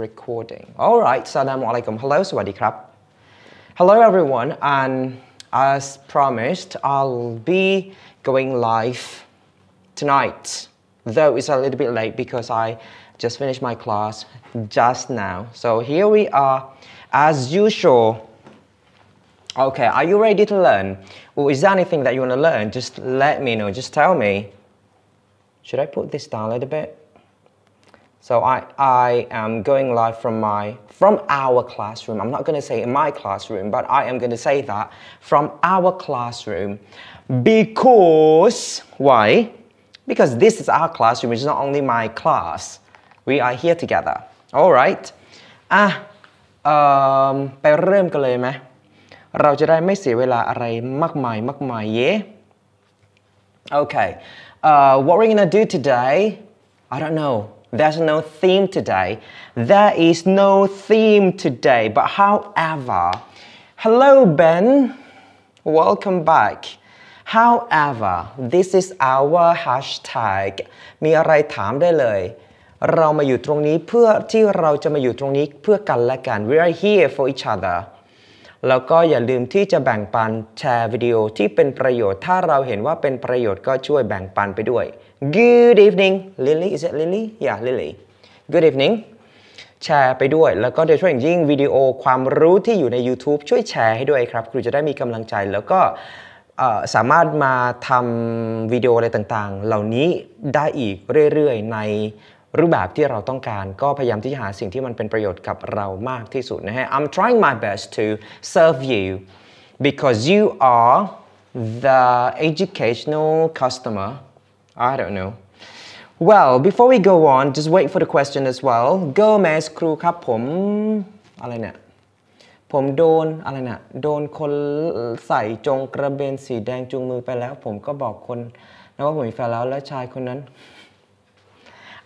recording. All right, salam alaikum. Hello, Swadi krab. Hello, everyone. And as promised, I'll be going live tonight, though it's a little bit late because I just finished my class just now. So here we are, as usual. Okay, are you ready to learn? Or is there anything that you want to learn? Just let me know, just tell me. Should I put this down a little bit? So I, I am going live from my, from our classroom. I'm not gonna say in my classroom, but I am gonna say that from our classroom because, why? Because this is our classroom, it's not only my class. We are here together, all right? อ่ะไปเริ่มกันเลยไหมเราจะได้ไม่เสียเวลาอะไรมากมายมากมายเย้ ah, um, Okay, uh, what we're gonna do today, I don't know, There's no theme today. There is no theme today. But however, hello Ben, welcome back. However, this is our hashtag. มีอะไรถามได้เลย เรามาอยู่ตรงนี้เพื่อที่เราจะมาอยู่ตรงนี้เพื่อกันและกัน We are here for each other. แล้วก็อย่าลืมที่จะแบ่งปันแชร์วิดีโอที่เป็นประโยชน์ ถ้าเราเห็นว่าเป็นประโยชน์ก็ช่วยแบ่งปันไปด้วย Good evening Lily is it Lily yeah Lily Good evening แชร์ไปด้วยแล้วก็โดยเฉพาะอย่างยิ่งวิดีโอความรู้ที่อยู่ใน YouTube ช่วยแชร์ให้ด้วยครับครูจะได้มีกำลังใจแล้วก็สามารถมาทำวิดีโออะไรต่างๆ เหล่านี้ได้อีกเรื่อยๆในรูปแบบที่เราต้องการ ก็พยายามที่จะหาสิ่งที่มันเป็นประโยชน์กับเรามากที่สุดนะฮะ I'm trying my best to serve you because you are the educational customer I don't know well before we go on just wait for the question as well Gomez ครูครับผมอะไรเนี่ยผมโดน อะไรเนะ่ยโดนคนใส่จงกระเบน สีแดงจุงมือไปแล้ว ผมก็บอกคนนะว่าผมมีแฟนแล้ว แล้วชายคนนั้น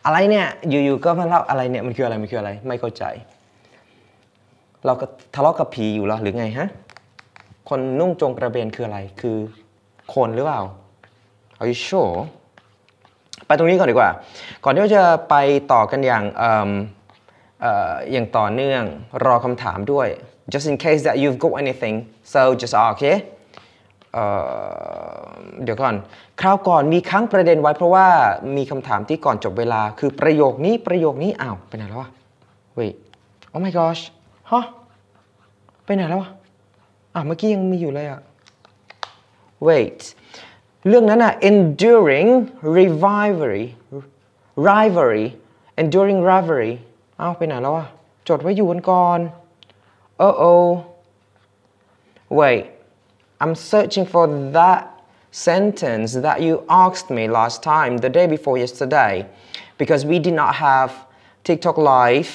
อะไรเนี่ยอยู่ๆก็มาเล่าอะไรเนี่ยมันคืออะไรมันคืออะไร ไม่เข้าใจ เราก็ทะเลาะกับผีอยู่หรอหรือไงฮะ คนนุ่งจงกระเบน คืออะไร คือ คนหรือเปล่า Are you sure ไปตรงนี้ก่อนดีกว่า ก่อนที่จะไปต่อกันอย่างอย่างต่อเนื่องรอคำถามด้วย just in case that you've got anything so just ask okay เดี๋ยวก่อน คราวก่อนมีค้างประเด็นไว้ เพราะว่ามีคำถามที่ก่อนจบเวลา คือประโยคนี้ประโยคนี้อ้าวไปไหนแล้ววะ wait oh my gosh ฮะไปไหนแล้ววะอ้าวเมื่อกี้ยังมีอยู่เลยอะ wait เรื่องนั้นอะ enduring rivalry rivalry enduring rivalry เอาไปไหนแล้วอะจดไว้อยู่กันก่อน uh oh wait I'm searching for that sentence that you asked me last time the day before yesterday because we did not have TikTok live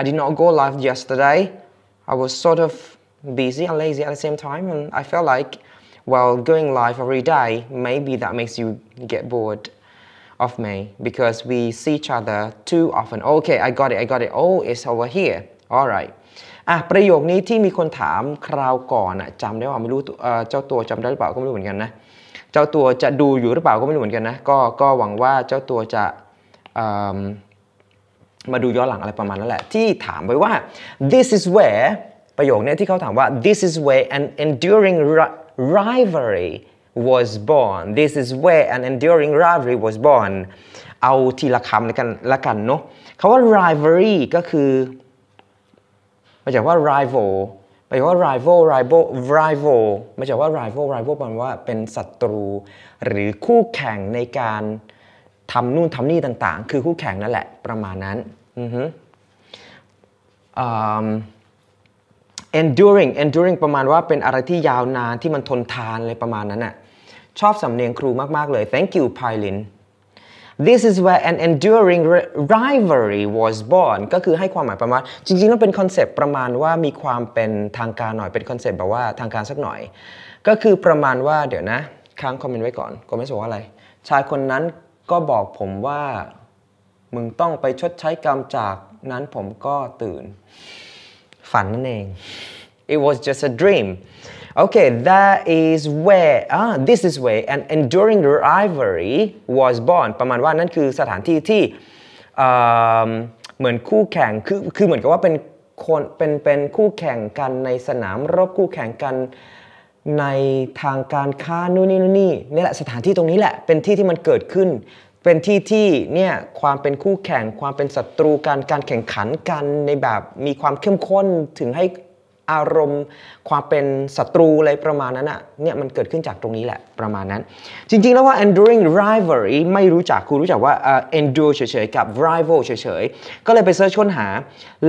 I did not go live yesterday I was sort of busy and lazy at the same time and I felt like While going live every day, maybe that makes you get bored of me because we see each other too often. Okay, I got it, I got it. Oh, it's over here. All right. อ่ะประโยคนี้ที่มีคนถามคราวก่อนอะจำได้ว่าไม่รู้เจ้าตัวจำได้หรือเปล่าก็ไม่รู้เหมือนกันนะเจ้าตัวจะดูอยู่หรือเปล่าก็ไม่รู้เหมือนกันนะก็ก็หวังว่าเจ้าตัวจะมาดูย้อนหลังอะไรประมาณนั้นแหละที่ถามไปว่า this is where ประโยคนี้ที่เขาถามว่า this is where an enduring rivalry was born this is where an enduring rivalry was born เอาทีละคำละกันละกันเนาะคำว่า rivalry ก็คือมาจากว่า rival แปลว่า rival rival rival มาจากว่า rival rival แปลว่าเป็นศัตรูหรือคู่แข่งในการทำนู่นทำนี่ต่างๆ คือคู่แข่งนั่นแหละประมาณนั้นอือฮึ enduring enduring ประมาณว่าเป็นอะไรที่ยาวนานที่มันทนทานอะไรประมาณนั้นอะชอบสำเนียงครูมาก ๆ เลย thank you พายลิน this is where an enduring rivalry was born ก็คือให้ความหมายประมาณ จริงๆแล้วเป็นคอนเซปต์ประมาณว่ามีความเป็นทางการหน่อยเป็นคอนเซปต์แบบว่าทางการสักหน่อย ก็คือประมาณว่าเดี๋ยวนะค้างคอมเมนต์ไว้ก่อนก็ไม่สบอว่าอะไร ชายคนนั้นก็บอกผมว่ามึงต้องไปชดใช้กรรมจากนั้นผมก็ตื่นันนั่นเอง it was just a dream okay that is where ah this is where an enduring rivalry was born ประมาณว่า นั่นคือสถานที่ที่เหมือนคู่แข่ง คือ คือ เหมือนกับว่า เป็น คน เป็น เป็นคู่แข่งกันในสนามรบคู่แข่งกันในทางการค้านู่นนี่นู่นนี่นี่แหละสถานที่ตรงนี้แหละ เป็นที่ที่มันเกิดขึ้นเป็นที่ที่เนี่ยความเป็นคู่แข่งความเป็นศัตรูการการแข่งขันกันในแบบมีความเข้มข้นถึงให้อารมณ์ความเป็นศัตรูอะไรประมาณนั้นอะ่ะเนี่ยมันเกิดขึ้นจากตรงนี้แหละ ประมาณนั้น จริงๆแล้วว่า enduring rivalry ไม่รู้จักคุณรู้จักว่า uh, endure เฉยๆกับ rival เฉยๆ ก็เลยไปเสิร์ชค้นหา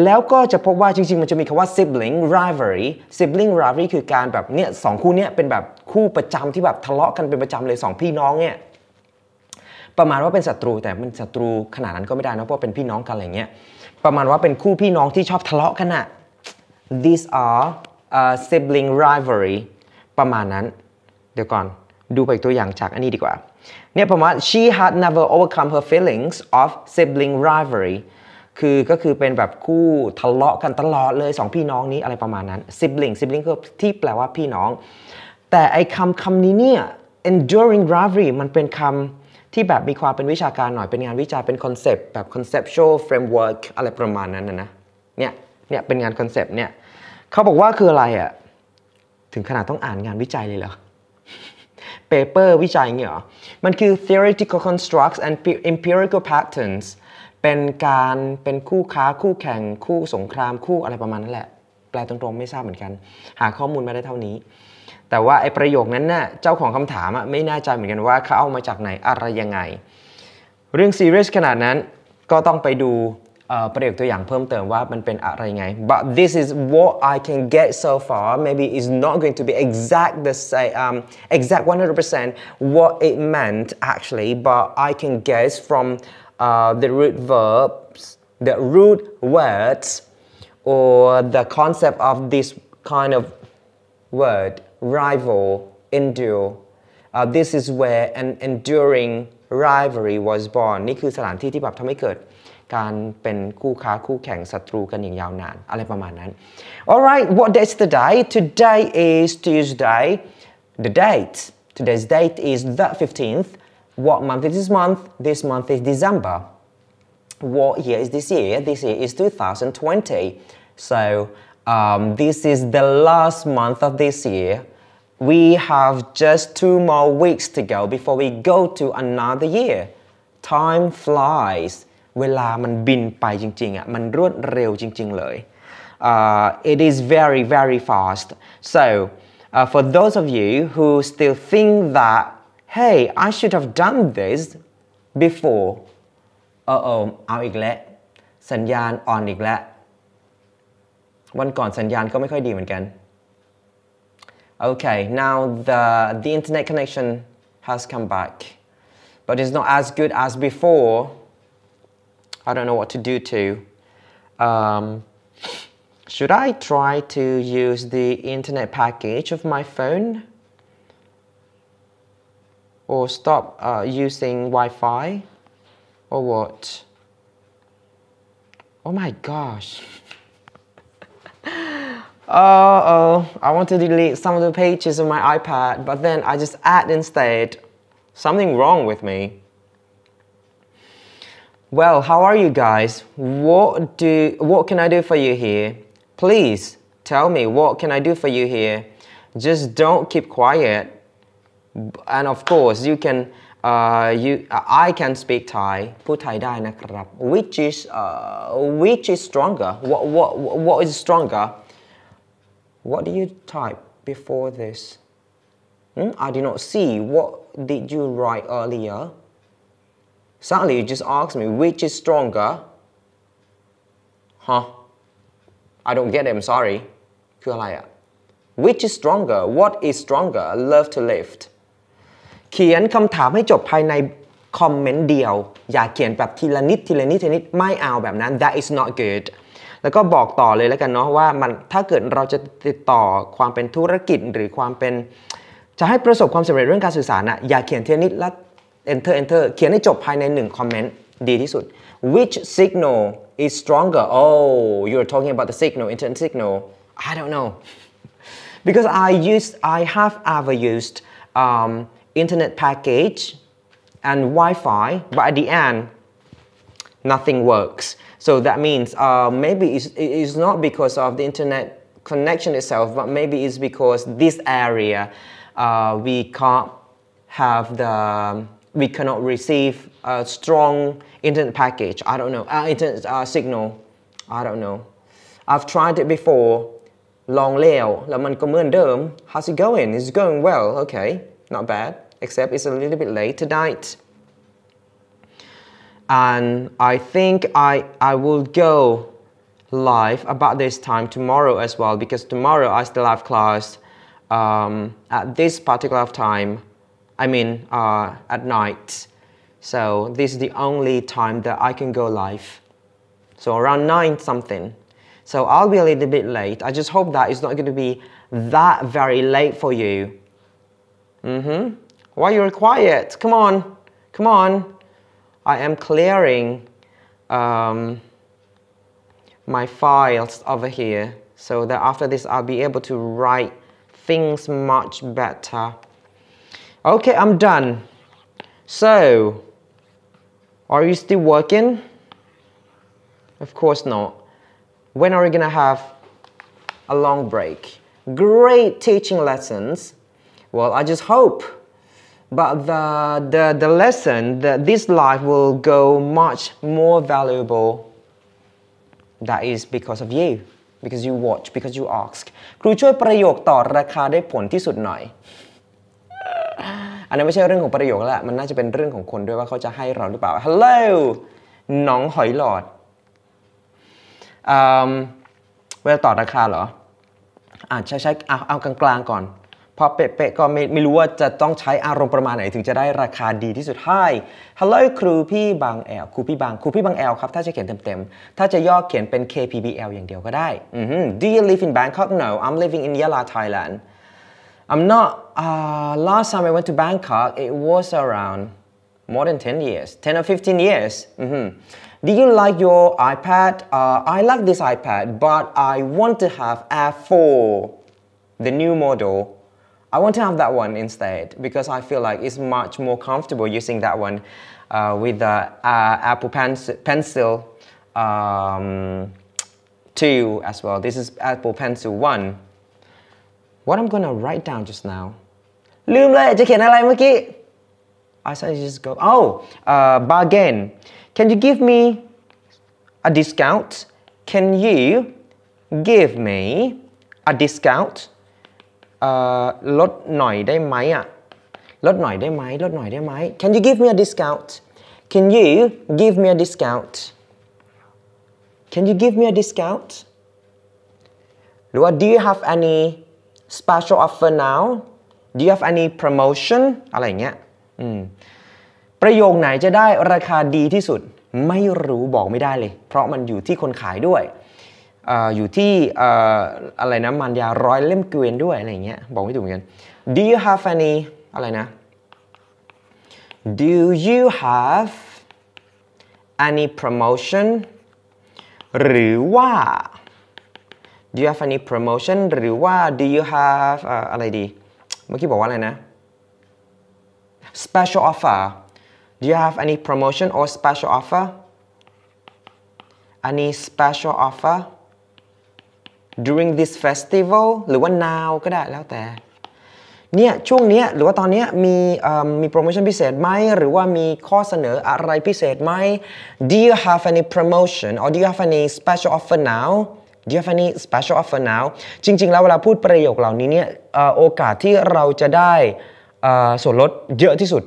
แล้วก็จะพบว่าจริงๆ มันจะมีคำว่า sibling rivalry sibling rivalry คือการแบบเนี่ยสองคู่เนี่ยเป็นแบบคู่ประจำที่แบบทะเลาะกันเป็นประจำเลยสองพี่น้องเนี่ยประมาณว่าเป็นศัตรู แต่มันศัตรูขนาดนั้นก็ไม่ได้นะเพราะเป็นพี่น้องกันอะไรเงี้ยประมาณว่าเป็นคู่พี่น้องที่ชอบทะเลาะกันอะ these are uh, sibling rivalry ประมาณนั้นเดี๋ยวก่อนดูไปอีกตัวอย่างจากอันนี้ดีกว่าเนี่ยประมาณ she had never overcome her feelings of sibling rivalry คือก็คือเป็นแบบคู่ทะเลาะกันตลอดเลยสองพี่น้องนี้อะไรประมาณนั้น sibling sibling ก็ที่แปลว่าพี่น้องแต่ไอ้คำคำนี้เนี่ย enduring rivalry มันเป็นคำที่แบบมีความเป็นวิชาการหน่อยเป็นงานวิจัยเป็นคอนเซปต์แบบ conceptual framework อะไรประมาณนั้นนะนะเนี่ยเนี่ย เป็นงานคอนเซปต์เนี่ยเขาบอกว่าคืออะไรอะ่ะถึงขนาดต้องอ่านงานวิจัยเลยเหรอเปเปอร์วิจัยเงี้ยหรอ มันคือ theoretical constructs and empirical patterns เป็นการ เป็นคู่ค้า คู่แข่ง คู่สงคราม คู่อะไรประมาณนั้นแหละ แปลตรงๆ ไม่ทราบเหมือนกัน หาข้อมูลมาได้เท่านี้แต่ว่าไอ้ประโยคนั้นนะ่ะเจ้าของคำถามไม่น่าใจเหมือนกันว่าเขาเอามาจากไหนอะไรยังไง เรื่องซีเรียสขนาดนั้นก็ต้องไปดูประโยคตัวอย่างเพิ่มเติมว่ามันเป็นอะไรไง but this is what I can get so far maybe it's not going to be exact the same um, exact 100% what it meant actually but I can guess from uh, the root verbs the root words or the concept of this kind of word rival, endure. Uh, this is where an enduring rivalry was born นี่คือสถานที่ที่แบบทำให้เกิดการเป็นคู่ค้าคู่แข่งศัตรูกันอย่างยาวนานอะไรประมาณนั้น alright what day is today today is Tuesday the date today's date is the 15th what month is this month this month is December what year is this year this year is 2020 so um, this is the last month of this year. We have just two more weeks to go before we go to another year. Time flies. เวลา มัน บิน ไป จริง ๆ อ่ะ มัน รวด เร็ว จริง ๆ เลย uh, It is very very fast. So uh, for those of you who still think that hey I should have done this before เออเอา อีกแล้วสัญญาณ อ่อน อีกแล้ววันก่อนสัญญาณก็ไม่ค่อยดีเหมือนกัน Okay, now the the internet connection has come back, but it's not as good as before. I don't know what to do to. Um, should I try to use the internet package of my phone? or stop uh, using Wi-Fi or what? Oh my gosh uh oh, I want to delete some of the pages on my iPad, but then I just add instead. Something wrong with me. Well, how are you guys? What do what can I do for you here? Please tell me what can I do for you here? Just don't keep quiet. And of course, you can uh, you I can speak Thai. Which is uh, which is stronger? What what what is stronger? What did you type before this? Hmm? I did not see. What did you write earlier? Suddenly you just asked me, which is stronger? Huh? I don't get it, I'm sorry. คืออะไรอะ Which is stronger? What is stronger? Love to lift. เขียนคำถามให้จบภายในคอมเมนต์เดียว อย่าเขียนแบบทีละนิดทีละนิดทีละนิด ไม่เอาแบบนั้น That is not good แล้วก็บอกต่อเลยแล้วกันเนาะว่ามันถ้าเกิดเราจะติดต่อความเป็นธุรกิจหรือความเป็นจะให้ประสบความสำเร็จเรื่องการสื่อสารนะอย่าเขียนเทียนิดละ enter enter เขียนให้จบภายใน1คอมเมนต์ดีที่สุด which signal is stronger oh you're talking about the signal internet signal I don't know because I used I have ever used um, internet package and Wi-Fi but at the end nothing works So that means uh, maybe it's, it's not because of the internet connection itself, but maybe it's because this area uh, we can't have the we cannot receive a strong internet package. I don't know uh, internet uh, signal. I don't know. I've tried it before. Long Leo, là mượn How's it going? It's going well. Okay, not bad. Except it's a little bit late tonight and I think I, I will go live about this time tomorrow as well because tomorrow I still have class um, at this particular time, I mean uh, at night. So this is the only time that I can go live. So around 9 something. So I'll be a little bit late. I just hope that it's not going to be that very late for you. Mm-hmm. Why you're quiet? Come on. Come on. I am clearing um, my files over here so that after this I'll be able to write things much better. Okay, I'm done. So, are you still working? Of course not. When are we gonna have a long break? Great teaching lessons. Well, I just hope but the, the, the lesson that this life will go much more valuable that is because of you because you watch because you ask ครูช่วยประโยคต่อราคาได้ผลที่สุดหน่อย อันนั้นไม่ใช่เรื่องของประโยคแล้วมันน่าจะเป็นเรื่องของคนด้วยว่าเขาจะให้เราหรือเปล่า Hello นนองหอยหลอดเวลาต่อราคาเหรออาจจะใช้เอาเอากลางๆก่อนพอเป๊ะๆก็ไม่ไม่รู้ว่าจะต้องใช้อารมณ์ประมาณไหนถึงจะได้ราคาดีที่สุดให้ฮัลโหลครูพี่บางแอล ครูพี่บาง ครูพี่บางแอลครับ ถ้าจะเขียนเต็มๆ ถ้าจะย่อเขียนเป็น KPBL อย่างเดียวก็ได้ Do you live in Bangkok No I'm living in Yala Thailand I'm not uh, last time I went to Bangkok it was around more than 10 years 10 or 15 years mm-hmm. Do you like your iPad? Uh, I like this iPad, but I want to have Air 4, the new model. I want to have that one instead because I feel like it's much more comfortable using that one uh, with the uh, Apple Pencil, pencil um, 2 as well. This is Apple Pencil 1. What I'm gonna write down just now. ลืมเลยจะเขียนอะไรเมื่อกี้ I suddenly just go, oh, uh, bargain. Can you give me a discount? Can you give me a discount? ลดหน่อยได้ไหมอ่ะลดหน่อยได้ไหมลดหน่อยได้ไหม Can you give me a discount Can you give me a discount Can you give me a discount หรือว่า Do you have any special offer now Do you have any promotion อะไรเงี้ยประโยคไหนจะได้ราคาดีที่สุด ไม่รู้บอกไม่ได้เลย เพราะมันอยู่ที่คนขายด้วยอยู่ที่อะไรนะมันยาร้อยเล่มเกวียนด้วยอะไรเงี้ยบอกไม่ถูกเหมือนกัน Do you have any อะไรนะ Do you have any promotion หรือว่า Do you have any promotion หรือว่า Do you have อะไรดีเมื่อกี้บอกว่าอะไรนะ Special offer Do you have any promotion or special offer any special offer during this festival หรือว่า now ก็ได้แล้วแต่เนี่ยช่วงเนี้ยหรือว่าตอนเนี้ยมีมีโปรโมชั่นพิเศษไหมหรือว่ามีข้อเสนออะไรพิเศษไหม Do you have any promotion or do you have any special offer now Do you have any special offer now จริง ๆ แล้วเวลาพูดประโยคเหล่านี้เนี่ยโอกาสที่เราจะได้ส่วนลดเยอะที่สุด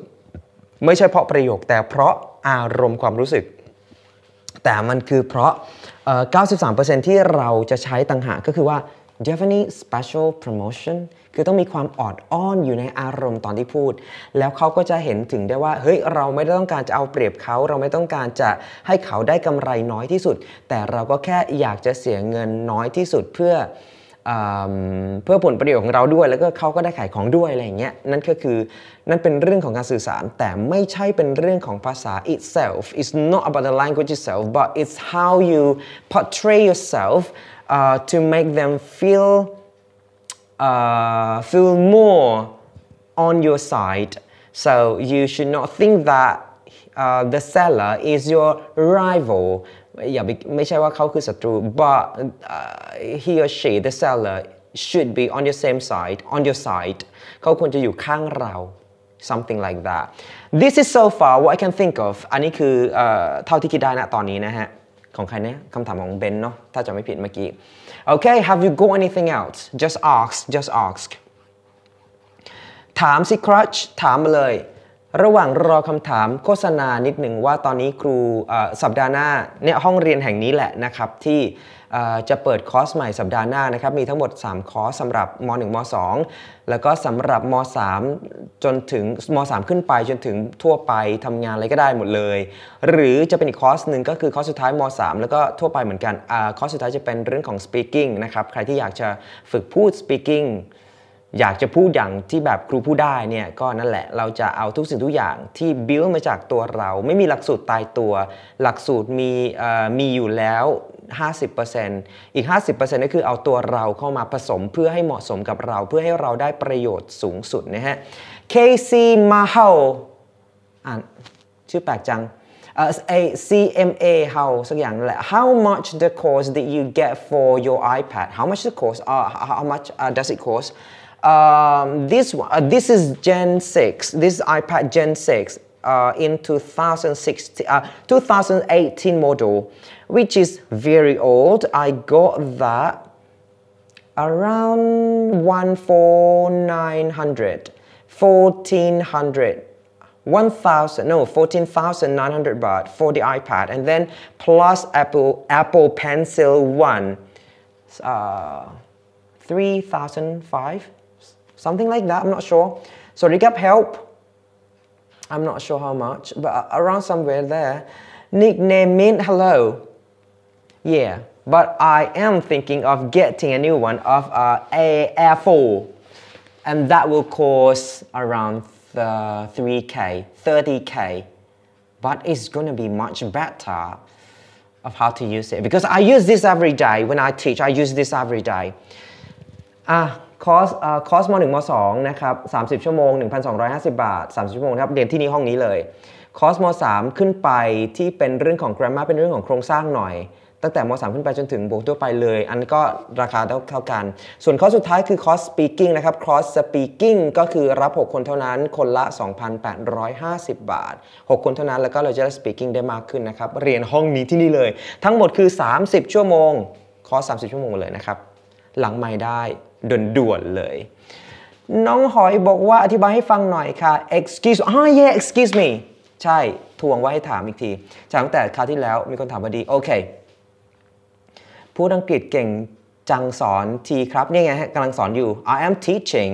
ไม่ใช่เพราะประโยคแต่เพราะอารมณ์ความรู้สึกแต่มันคือเพราะ 93%ที่เราจะใช้ต่างหากก็คือว่า d e f i n i t e special promotion คือต้องมีความออดอ้อนอยู่ในอารมณ์ตอนที่พูด แล้วเขาก็จะเห็นถึงได้ว่า เฮ้ย เราไม่ได้ต้องการจะเอาเปรียบเขา เราไม่ต้องการจะให้เขาได้กำไรน้อยที่สุด แต่เราก็แค่อยากจะเสียเงินน้อยที่สุดเพื่อเพื่อผลประโยชน์ของเราด้วยแล้วก็เขาก็ได้ขายของด้วยอะไรอย่างเงี้ยนั่นก็คือนั่นเป็นเรื่องของการสื่อสารแต่ไม่ใช่เป็นเรื่องของภาษา itself it's not about the language itself but it's how you portray yourself uh, to make them feel uh, feel more on your side so you should not think that uh, the seller is your rival อย่าไปไม่ใช่ว่าเขาคือศัตรู but uh, he or she the seller should be on your same side on your side เขาควรจะอยู่ข้างเรา something like that this is so far what I can think of อันนี้คือเท่าที่คิดได้นะตอนนี้นะฮะ ของใครเนี่ยคำถามของเบนเนาะถ้าจะไม่ผิดเมื่อกี้ okay have you got anything else just ask just ask ถามสิครัชถามมาเลยระหว่างรอคำถามโฆษณานิดหนึ่งว่าตอนนี้ครูสัปดาห์หน้าเนี่ยห้องเรียนแห่งนี้แหละนะครับที่จะเปิดคอร์สใหม่สัปดาห์หน้านะครับมีทั้งหมด3คอร์สสำหรับม .1 ม .2 แล้วก็สำหรับม .3 จนถึงม .3 ขึ้นไป จนถึงทั่วไปทำงานอะไรก็ได้หมดเลย หรือจะเป็นอีกคอร์สหนึ่งก็คือคอร์สสุดท้ายม .3 แล้วก็ทั่วไปเหมือนกันอคอร์สสุดท้ายจะเป็นเรื่องของ speaking นะครับใครที่อยากจะฝึกพูด speaking อยากจะพูดอย่างที่แบบครูพูดได้เนี่ย ก็นั่นแหละ เราจะเอาทุกสิ่งทุกอย่างที่บิ้วมาจากตัวเราไม่มีหลักสูตรตายตัว หลักสูตรมีมีอยู่แล้ว 50%อีก 50%นั่นคือเอาตัวเราเข้ามาผสมเพื่อให้เหมาะสมกับเราเพื่อให้เราได้ประโยชน์สูงสุดนะฮะ KC Mahal อ่านชื่อแปลกจังเอ a CMA how สักอย่างแหละ how much the cost that you get for your iPad how much the cost uh, how much uh, does it cost um, this one, uh, this is Gen 6, this iPad Gen 6 uh, in 2016, uh, 2018 model, which is very old. I got that around 14900, 1400 1,000, no, 14,900 baht for the iPad and then plus Apple, Apple Pencil 1, uh, 3,005 something like that, I'm not sure. So recap help, I'm not sure how much, but around somewhere there. Nickname mean hello. Yeah, but I am thinking of getting a new one of uh, a Air 4 And that will cost around the 3K, 30K. But it's gonna be much better of how to use it. Because I use this every day when I teach, I use this every day. Ah, uh, คอร์สคอร์สม1ม2นะครับ 30 ชั่วโมง 1,250 บาท 30 ชั่วโมงครับ เรียนที่นี่ห้องนี้เลย คอร์สม3ขึ้นไปที่เป็นเรื่องของ grammar เป็นเรื่องของโครงสร้างหน่อย ตั้งแต่ม3ขึ้นไปจนถึงบวกทั่วไปเลย อันก็ราคาเท่ากัน ส่วนคอสสุดท้ายคือคอรส speaking นะครับ คอสส speaking ก็คือรับ 6 คนเท่านั้นคนละ 2,850 บาท 6 คนเท่านั้น แล้วก็เราจะได้ speaking ได้มากขึ้นนะครับ เรียนห้องนี้ที่นี่เลย ทั้งหมดคือ 30 ชั่วโมงคอรส30 ชั่วโมงเลยนะครับหลังไม่ได้ด่วนๆเลย น้องหอยบอกว่าอธิบายให้ฟังหน่อยค่ะ excuse อ๋อ yeah excuse me ใช่ทวงว่าให้ถามอีกที จากตั้งแต่คราวที่แล้วมีคนถามพอดีโอเคพูดอังกฤษเก่งจังสอนทีครับ นี่ไงกำลังสอนอยู่ I am teaching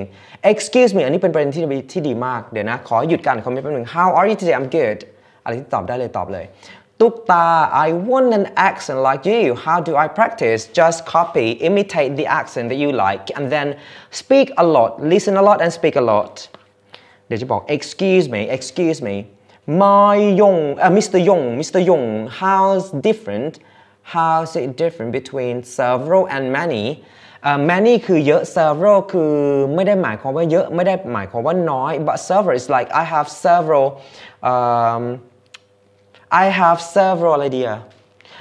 excuse me อันนี้เป็นประเด็นที่ที่ดีมาก เดี๋ยวนะ ขอหยุดการคอมเมนต์แป๊บนึง How are you today I'm good อะไรที่ตอบได้เลยตอบเลย Tukta, I want an accent like you. How do I practice? Just copy, imitate the accent that you like, and then speak a lot, listen a lot and speak a lot. excuse me, excuse me. My Yong, uh, Mr. Yong, Mr. Yong, how's different? How's it different between several and many? Uh, many คือเยอะ several คือไม่ได้หมายความว่าเยอะ but several is like I have several um, I have several idea.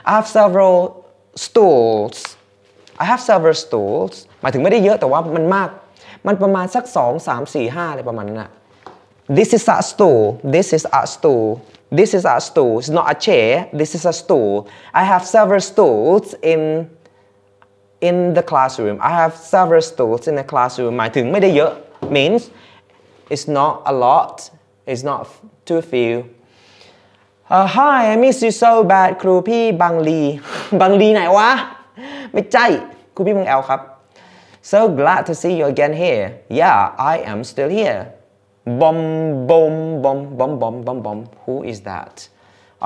I have several stools I have several stools หมายถึงไม่ได้เยอะแต่ว่ามันมาก This is a stool This is a stool This is a stool It's not a chair This is a stool I have several stools in in the classroom I have several stools in the classroom หมายถึงไม่ได้เยอะ means it's not a lot it's not too few uh, Hi I miss you so bad ครูพี่บางลีบางลีไหนวะ ไม่ใช่ครูพี่บางแอลครับ so glad to see you again here yeah I am still here bomb bomb bomb bomb bomb bomb b o m who is that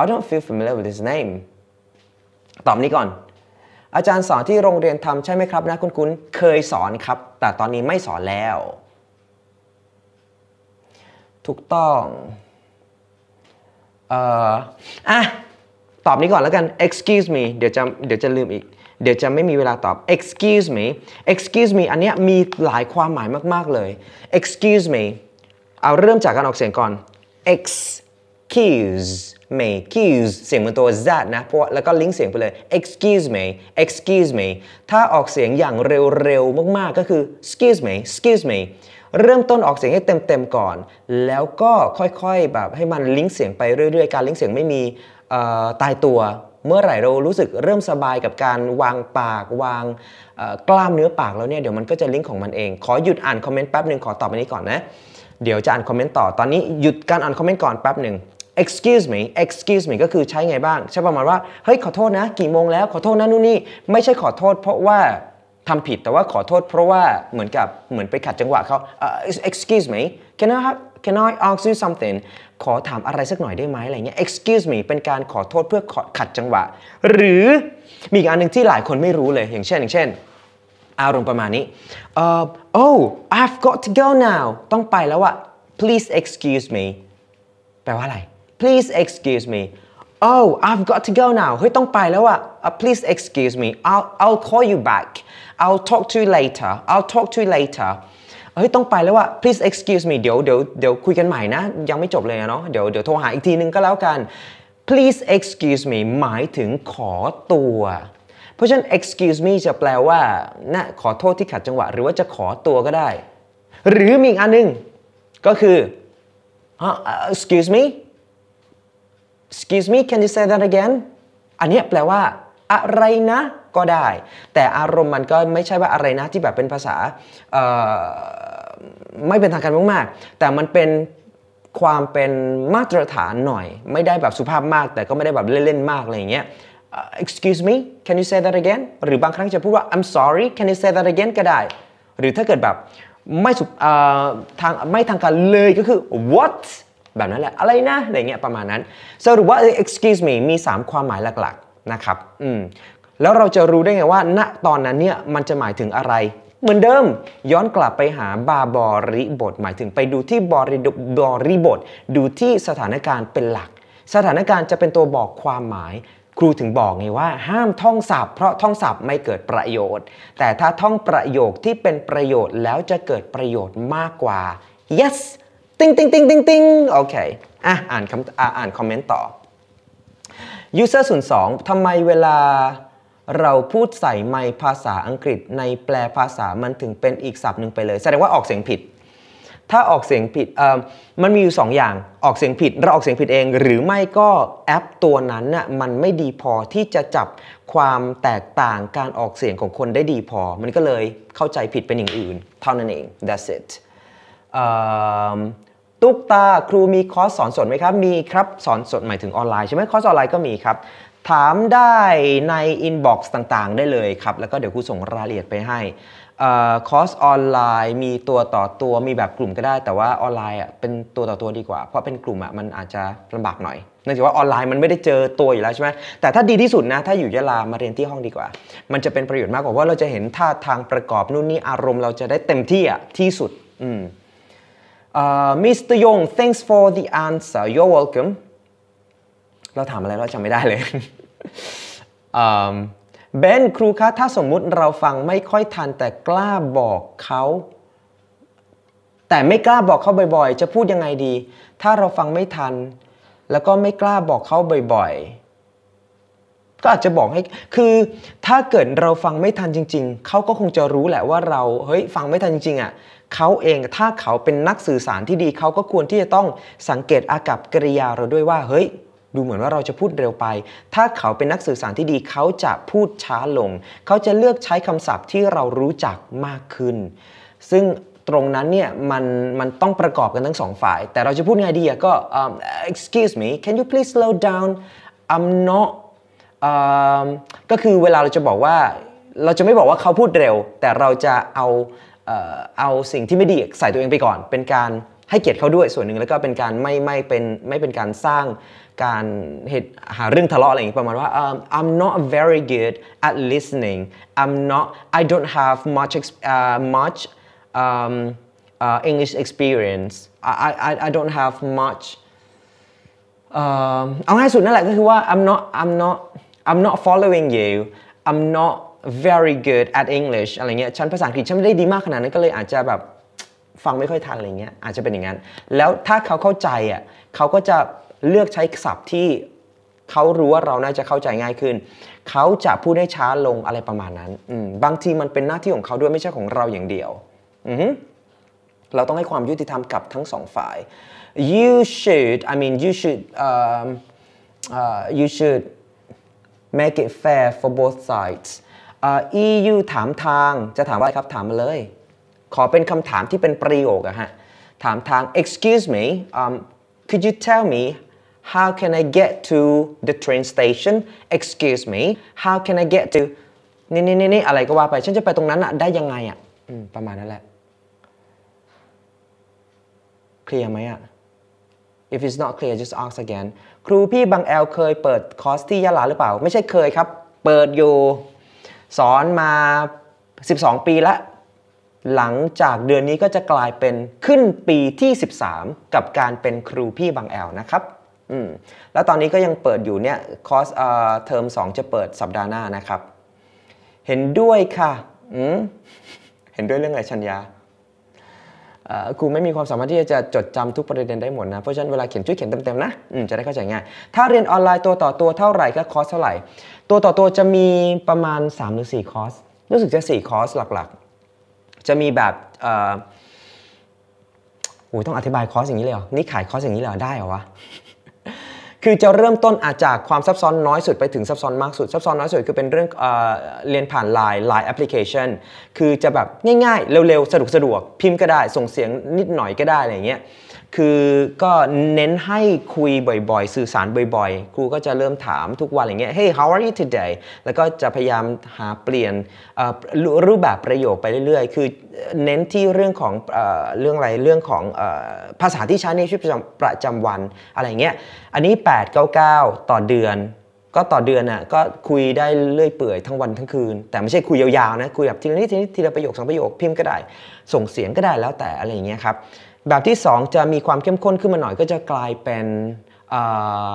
I don't feel familiar with his name ตอบนี้ก่อน อาจารย์สอนที่โรงเรียนทำใช่ไหมครับนะคุณคุณ เคยสอนครับ แต่ตอนนี้ไม่สอนแล้ว ถูกต้องเอ่ออ่ะ ตอบนี้ก่อนแล้วกัน excuse me เดี๋ยวจะเดี๋ยวจะลืมอีก เดี๋ยวจะไม่มีเวลาตอบ excuse me excuse me อันเนี้ยมีหลายความหมายมากๆเลย excuse me เอาเริ่มจากการออกเสียงก่อน excuse me excuse เสียงเหมือนตัว z นะเพราะแล้วก็ลิงก์เสียงไปเลย excuse me excuse me ถ้าออกเสียงอย่างเร็วๆมากๆก็คือ excuse me excuse me เริ่มต้นออกเสียงให้เต็มๆก่อน แล้วก็ค่อยๆแบบให้มันลิงก์เสียงไปเรื่อยๆ การลิงก์เสียงไม่มีตายตัว เมื่อไหร่เรารู้สึกเริ่มสบายกับการวางปากวางกล้ามเนื้อปากแล้วเนี่ยเดี๋ยวมันก็จะลิงก์ของมันเอง ขอหยุดอ่านคอมเมนต์แป๊บหนึ่งขอตอบอันนี้ก่อนนะ เดี๋ยวจะอ่านคอมเมนต์ต่อ ตอนนี้หยุดการอ่านคอมเมนต์ก่อนแป๊บหนึ่ง excuse me excuse me ก็คือใช้ไงบ้างใช้ประมาณว่าเฮ้ยขอโทษนะกี่โมงแล้วขอโทษนะนู่นนี่ไม่ใช่ขอโทษ เพราะว่าทำผิดแต่ว่าขอโทษเพราะว่าเหมือนกับเหมือนไปขัดจังหวะเขา uh, excuse me can I have can I ask you something ขอถามอะไรสักหน่อยได้ไหมอะไรเงี้ย excuse me เป็นการขอโทษเพื่อขัดจังหวะ หรือมีอีกอันหนึ่งที่หลายคนไม่รู้เลยอย่างเช่นอย่างเช่น อารมณ์ประมาณนี้ uh, oh I've got to go now ต้องไปแล้วอะ please excuse me แปลว่าอะไร please excuse me oh I've got to go now เฮ้ยต้องไปแล้วอะ uh, please excuse me I'll I'll call you back I'll talk to you later I'll talk to you later เฮ้ยต้องไปแล้วว่า please excuse me เดี๋ยวเดี๋ยวเดี๋ยวคุยกันใหม่นะ ยังไม่จบเลยเนาะเดี๋ยวเดี๋ยวโทรหาอีกทีนึงก็แล้วกัน please excuse me หมายถึงขอตัว เพราะฉะนั้น excuse me จะแปลว่านะขอโทษที่ขัดจังหวะหรือว่าจะขอตัวก็ได้ หรือมีอันนึง ก็คือ excuse me excuse me can you say that again อันนี้แปลว่า อะไรนะก็ได้ แต่อารมณ์มันก็ไม่ใช่ว่าอะไรนะที่แบบเป็นภาษาไม่เป็นทางการมากๆ แต่มันเป็นความเป็นมาตรฐานหน่อย ไม่ได้แบบสุภาพมากแต่ก็ไม่ได้แบบเล่นๆมากอะไรอย่างเงี้ย excuse me can you say that again หรือบางครั้งจะพูดว่า I'm sorry can you say that again ก็ได้ หรือถ้าเกิดแบบไม่สุทางไม่ทางการเลยก็คือ what แบบนั้นแหละ อะไรนะ อะไรเงี้ยประมาณนั้นสรุปว่า excuse me มี 3 ความหมายหลักๆนะครับ อืมแล้วเราจะรู้ได้ไงว่า ณตอนนั้นเนี่ยมันจะหมายถึงอะไร เหมือนเดิม ย้อนกลับไปหาบาบอริบท หมายถึงไปดูที่บอริบริบทดูที่สถานการณ์เป็นหลัก สถานการณ์จะเป็นตัวบอกความหมาย ครูถึงบอกไงว่า ห้ามท่องศัพท์เพราะท่องศัพท์ไม่เกิดประโยชน์ แต่ถ้าท่องประโยคที่เป็นประโยชน์แล้วจะเกิดประโยชน์มากกว่า yes ติ้งติ้งติ้งติ้งติ้งโอเคอ่ะ อ่านคำอ่านคอมเมนต์ต่อ user 02ทำไมเวลาเราพูดใส่ไมภาษาอังกฤษในแปลภาษามันถึงเป็นอีกศัพท์หนึ่งไปเลย แสดงว่าออกเสียงผิด ถ้าออกเสียงผิดมันมีอยู่2ออย่าง ออกเสียงผิดเราออกเสียงผิดเองหรือไม่ก็แอปตัวนั้นน่ะมันไม่ดีพอที่จะจับความแตกต่างการออกเสียงของคนได้ดีพอ มันก็เลยเข้าใจผิดเป็นอย่างอื่น เท่านั้นเอง that's it ตุ๊กตาครูมีคอร์สสอนสดไหมครับ มีครับสอนสดหมายถึงออนไลน์ใช่ไหมคอร์สออนไลน์ก็มีครับถามได้ในอินบ็อกซ์ต่างๆ ได้เลยครับ แล้วก็เดี๋ยวครูส่งรายละเอียดไปให้คอร์สออนไลน์มีตัวต่อตัวมีแบบกลุ่มก็ได้ แต่ว่าออนไลน์อ่ะเป็นตัวต่อตัวดีกว่า เพราะเป็นกลุ่มอ่ะมันอาจจะลำบากหน่อยเนื่องจากว่าออนไลน์มันไม่ได้เจอตัวอยู่แล้วใช่ไหมแต่ถ้าดีที่สุดนะถ้าอยู่ยะลามาเรียนที่ห้องดีกว่า มันจะเป็นประโยชน์มากกว่าว่าเราจะเห็นท่าทางประกอบนู่นนี่อารมณ์ เราจะได้เต็มที่อ่ะที่สุดอืม uh, Mr. Yong thanks for the answer you're welcome เราถามอะไรเราจำไม่ได้เลยเบนครูคะถ้าสมมุติเราฟังไม่ค่อยทันแต่กล้าบอกเขาแต่ไม่กล้าบอกเขาบ่อยๆจะพูดยังไงดี ถ้าเราฟังไม่ทันแล้วก็ไม่กล้าบอกเขาบ่อยๆ ก็อาจจะบอกให้ คือถ้าเกิดเราฟังไม่ทันจริงๆ เขาก็คงจะรู้แหละว่า เราเฮ้ยฟังไม่ทันจริงๆอะ่ะเขาเองถ้าเขาเป็นนักสื่อสารที่ดีเขาก็ควรที่จะต้องสังเกตอากับกริยาเราด้วยว่า เฮ้ยดูเหมือนว่าเราจะพูดเร็วไป ถ้าเขาเป็นนักสื่อสารที่ดี เขาจะพูดช้าลง เขาจะเลือกใช้คำศัพท์ที่เรารู้จักมากขึ้น ซึ่งตรงนั้นเนี่ยมันมันต้องประกอบกันทั้งสองฝ่าย แต่เราจะพูดไงดีก็ um, excuse me can you please slow down I'm not um, ก็คือเวลาเราจะบอกว่าเราจะไม่บอกว่าเขาพูดเร็ว แต่เราจะเอาเอาสิ่งที่ไม่ดีใส่ตัวเองไปก่อนเป็นการให้เกียรติเขาด้วยส่วนหนึ่งแล้วก็เป็นการไม่ไม่เป็นไม่เป็นการสร้างการเหตุหาเรื่องทะเลาะอะไรอย่างนี้ ประมาณว่า um, I'm not very good at listening I'm not I don't have much uh, much um, uh, English experience I, I I don't have much เอาง่ายสุดนั่นแหละก็คือว่า I'm not I'm not I'm not following you I'm not very good at English อะไรเงี้ยฉันภาษาอังกฤษฉันไม่ได้ดีมากขนาดนั้นก็เลยอาจจะแบบฟังไม่ค่อยทันอะไรเงี้ยอาจจะเป็นอย่างนั้น แล้วถ้าเขาเข้าใจอ่ะเขาก็จะเลือกใช้ศัพท์ที่เขารู้ว่าเราน่าจะเข้าใจง่ายขึ้น เขาจะพูดได้ช้าลงอะไรประมาณนั้น บางทีมันเป็นหน้าที่ของเขาด้วย ไม่ใช่ของเราอย่างเดียว เราต้องให้ความยุติธรรมกับทั้งสองฝ่าย you should I mean you should u h uh, you should make it fair for both sides uh, EU ถามทางจะถามว่าอะไรครับถามมาเลยขอเป็นคำถามที่เป็นประโยคอะฮะถามทาง excuse me um, could you tell me how can I get to the train station excuse me how can I get to นี่นี่นี่อะไรก็ว่าไป ฉันจะไปตรงนั้นอะได้ยังไงอะประมาณนั้นแหละเคลียร์ไหมอะ if it's not clear just ask again ครูพี่บางแอลเคยเปิดคอร์สที่ยะลาหรือเปล่า ไม่ใช่เคยครับ เปิดอยู่สอนมา 12 ปีแล้วหลังจากเดือนนี้ก็จะกลายเป็นขึ้นปีที่ 13 กับการเป็นครูพี่บางแอลนะครับ อืม แล้วตอนนี้ก็ยังเปิดอยู่เนี่ยคอร์สเอ่อเทอม2 จะเปิดสัปดาห์หน้านะครับ เห็นด้วยค่ะ อืม เห็นด้วยเรื่องอะไรชัญญาครูไม่มีความสามารถที่จะจดจำทุกประเด็นได้หมดนะ เพราะฉะนั้นเวลาเขียนช่วยเขียนเต็มๆนะจะได้เข้าใจง่าย ถ้าเรียนออนไลน์ตัวต่อตัวเท่าไหร่ก็คอร์สเท่าไหร่ ตัวต่อตัวจะมีประมาณ 3 หรือ4คอร์สรู้สึกจะ4คอร์สหลักๆจะมีแบบโอ้ย ต้องอธิบายคอร์สอย่างนี้เลยเหรอ นี่ขายคอร์สอย่างนี้เหรอ ได้เหรอวะ คือจะเริ่มต้นอาจจากความซับซ้อนน้อยสุดไปถึงซับซ้อนมากสุด ซับซ้อนน้อยสุดคือเป็นเรื่องเอเรียนผ่านไลน์ไลน์แอปพลิเคชัน คือจะแบบง่ายๆ เร็วๆ สะดวกสะดวกพิมพ์ก็ได้ ส่งเสียงนิดหน่อยก็ได้อะไรอย่างเงี้ยคือก็เน้นให้คุยบ่อยๆสื่อสารบ่อย ๆครูก็จะเริ่มถามทุกวันอย่างเงี้ย Hey how are you today แล้วก็จะพยายามหาเปลี่ยนรูปแบบประโยคไปเรื่อยๆ คือเน้นที่เรื่องของเรื่องอะไร เรื่องของภาษาที่ใช้ในชีวิตประจำวันอะไรเงี้ยอันนี้ 899 ต่อเดือน ก็ต่อเดือนน่ะก็คุยได้เรื่อยเปื่อยทั้งวันทั้งคืน แต่ไม่ใช่คุยยาวๆนะ คุยแบบทีละนิดทีละประโยคสองประโยคพิมพ์ก็ได้ส่งเสียงก็ได้แล้วแต่อะไรอย่างเงี้ยครับแบบที่ 2 จะมีความเข้มข้นขึ้นมาหน่อยก็จะกลายเป็น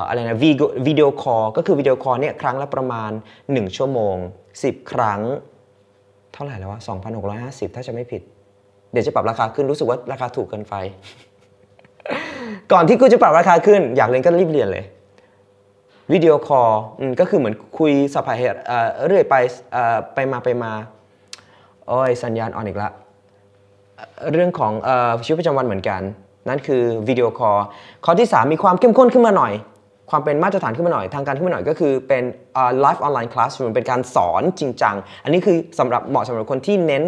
อะไรนะวิดีโอคอลก็คือวิดีโอคอลเนี่ยครั้งละประมาณ 1 ชั่วโมง 10 ครั้ง เท่าไหร่แล้ววะ 2,650 ถ้าจะไม่ผิด เดี๋ยวจะปรับราคาขึ้นรู้สึกว่าราคาถูกเกินไปก่อนที่กูจะปรับราคาขึ้นอยากเรียนก็รีบเรียนเลยวิดีโอคอลก็คือเหมือนคุยสัพเพเหตุเรื่อยไปไปมาไปมาโอ้ยสัญญาณอ่อนอีกแล้วเรื่องของชีวิตประจำวันเหมือนกัน นั่นคือวิดีโอคอลข้อที่ 3 มีความเข้มข้นขึ้นมาหน่อย ความเป็นมาตรฐานขึ้นมาหน่อย ทางการขึ้นมาหน่อยก็คือเป็นไลฟ์ออนไลน์คลาสเป็นการสอนจริงจังอันนี้คือสำหรับเหมาะสำหรับคนที่เน้น